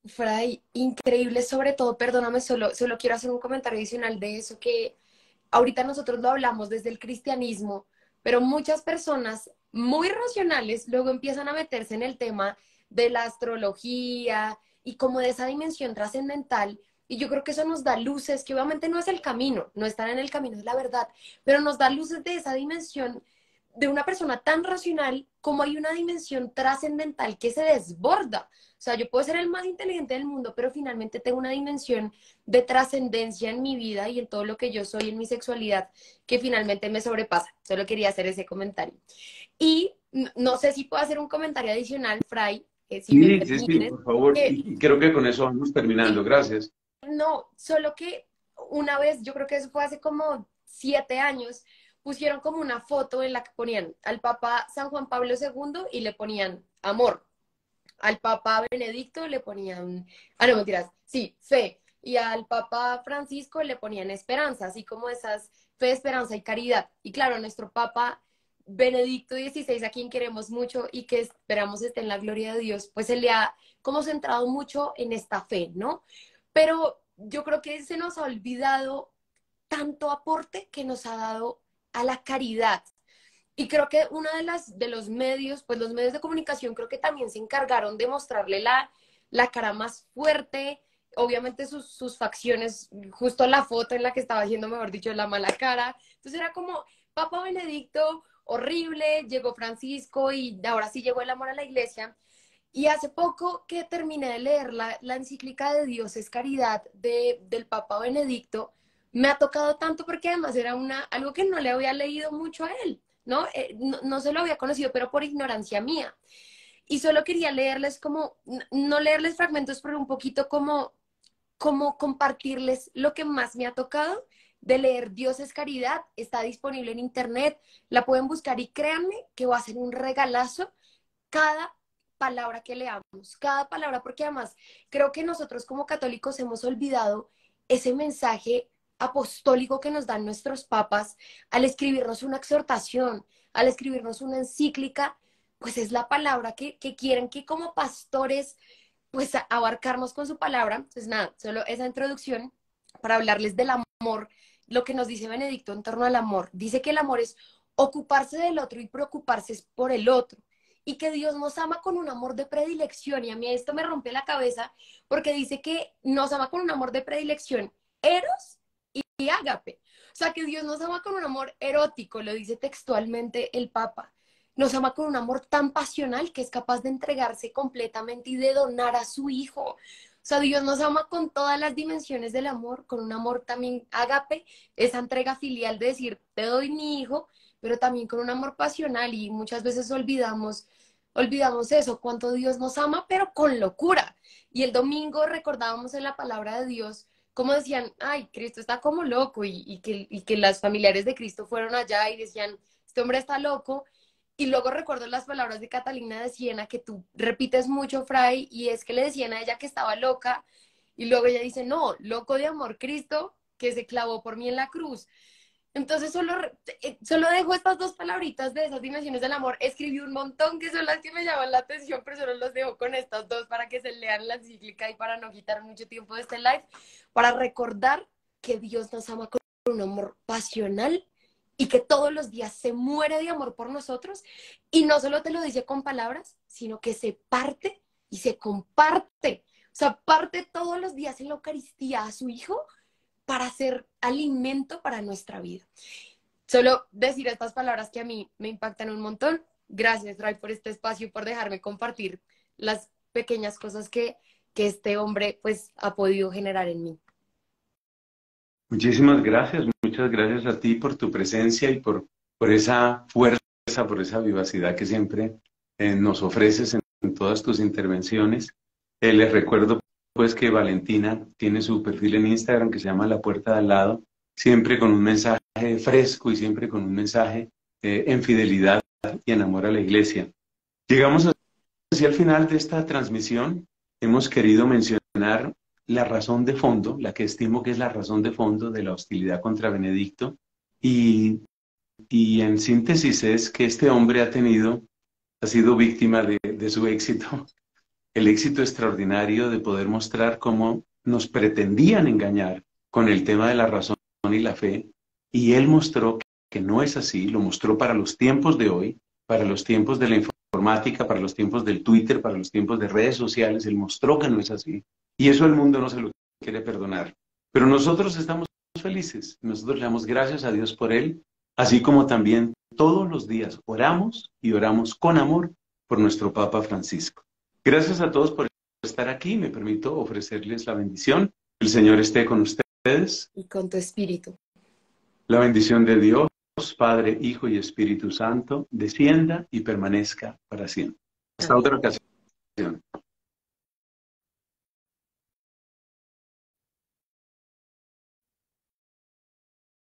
Fray, increíble, sobre todo, perdóname, solo, solo quiero hacer un comentario adicional de eso, que ahorita nosotros lo hablamos desde el cristianismo, pero muchas personas muy racionales luego empiezan a meterse en el tema de la astrología y como de esa dimensión trascendental. Y yo creo que eso nos da luces, que obviamente no es el camino, no estar en el camino es la verdad, pero nos da luces de esa dimensión de una persona tan racional como hay una dimensión trascendental que se desborda. O sea, yo puedo ser el más inteligente del mundo, pero finalmente tengo una dimensión de trascendencia en mi vida y en todo lo que yo soy, en mi sexualidad, que finalmente me sobrepasa. Solo quería hacer ese comentario. Y no sé si puedo hacer un comentario adicional, Fray, sí, por favor. y creo que con eso vamos terminando. Gracias. No, solo que una vez, yo creo que eso fue hace como siete años, pusieron como una foto en la que ponían al Papa San Juan Pablo II y le ponían amor. Al Papa Benedicto le ponían, ah, no, mentiras, sí, fe. Y al Papa Francisco le ponían esperanza, así como esas fe, esperanza y caridad. Y claro, nuestro Papa Benedicto XVI, a quien queremos mucho y que esperamos esté en la gloria de Dios, pues se le ha como centrado mucho en esta fe, ¿no? Pero yo creo que se nos ha olvidado tanto aporte que nos ha dado a la caridad. Y creo que una de las de los medios, pues los medios de comunicación creo que también se encargaron de mostrarle la, cara más fuerte, obviamente sus, sus facciones, justo la foto en la que estaba haciendo, mejor dicho, la mala cara. Entonces era como, Papa Benedicto horrible, llegó Francisco y ahora sí llegó el amor a la iglesia. Y hace poco que terminé de leer la, encíclica de Dios es Caridad del Papa Benedicto, me ha tocado tanto porque además era una, algo que no le había leído mucho a él, ¿no? Eh, no, se lo había conocido, pero por ignorancia mía. Y solo quería leerles como, no leerles fragmentos, pero un poquito como, como compartirles lo que más me ha tocado de leer Dios es caridad, está disponible en internet, la pueden buscar y créanme que va a ser un regalazo cada palabra que leamos, cada palabra, porque además creo que nosotros como católicos hemos olvidado ese mensaje apostólico que nos dan nuestros papas al escribirnos una exhortación, al escribirnos una encíclica, pues es la palabra que, quieren que como pastores pues abarcarnos con su palabra. Entonces pues nada, solo esa introducción para hablarles del amor lo que nos dice Benedicto en torno al amor. Dice que el amor es ocuparse del otro y preocuparse por el otro. Y que Dios nos ama con un amor de predilección. Y a mí esto me rompe la cabeza porque dice que nos ama con un amor de predilección, eros y ágape. O sea, que Dios nos ama con un amor erótico, lo dice textualmente el Papa. Nos ama con un amor tan pasional que es capaz de entregarse completamente y de donar a su hijo. O sea, Dios nos ama con todas las dimensiones del amor, con un amor también agape, esa entrega filial de decir, te doy mi hijo, pero también con un amor pasional y muchas veces olvidamos olvidamos eso, cuánto Dios nos ama, pero con locura. Y el domingo recordábamos en la palabra de Dios como decían, ay, Cristo está como loco y, que, las familiares de Cristo fueron allá y decían, este hombre está loco, y luego recuerdo las palabras de Catalina de Siena que tú repites mucho, Fray, y es que le decían a ella que estaba loca, y luego ella dice, no, loco de amor Cristo, que se clavó por mí en la cruz. Entonces solo, eh, solo dejo estas dos palabritas de esas dimensiones del amor. Escribí un montón que son las que me llaman la atención, pero solo los dejo con estas dos para que se lean la cíclica y para no quitar mucho tiempo de este live, para recordar que Dios nos ama con un amor pasional y que todos los días se muere de amor por nosotros y no solo te lo dice con palabras, sino que se parte y se comparte. O sea, parte todos los días en la Eucaristía a su Hijo para ser alimento para nuestra vida. Solo decir estas palabras que a mí me impactan un montón. Gracias, Ray, por este espacio y por dejarme compartir las pequeñas cosas que, este hombre pues, ha podido generar en mí. Muchísimas gracias gracias a ti por tu presencia y por, por esa fuerza, por esa vivacidad que siempre eh, nos ofreces en, todas tus intervenciones. Eh, les recuerdo pues que Valentina tiene su perfil en Instagram que se llama La Puerta de Al lado, siempre con un mensaje fresco y siempre con un mensaje eh, en fidelidad y en amor a la iglesia. Llegamos así al final de esta transmisión. Hemos querido mencionar la razón de fondo, la que estimo que es la razón de fondo de la hostilidad contra Benedicto, y, y en síntesis es que este hombre ha tenido, ha sido víctima de, de su éxito, el éxito extraordinario de poder mostrar cómo nos pretendían engañar con el tema de la razón y la fe, y él mostró que no es así, lo mostró para los tiempos de hoy, para los tiempos de la informática, para los tiempos del Twitter, para los tiempos de redes sociales. Él mostró que no es así. Y eso el mundo no se lo quiere perdonar. Pero nosotros estamos felices. Nosotros le damos gracias a Dios por él, así como también todos los días oramos y oramos con amor por nuestro Papa Francisco. Gracias a todos por estar aquí. Me permito ofrecerles la bendición. El Señor esté con ustedes. Y con tu espíritu. La bendición de Dios. Padre, Hijo y Espíritu Santo, descienda y permanezca para siempre. Hasta otra ocasión.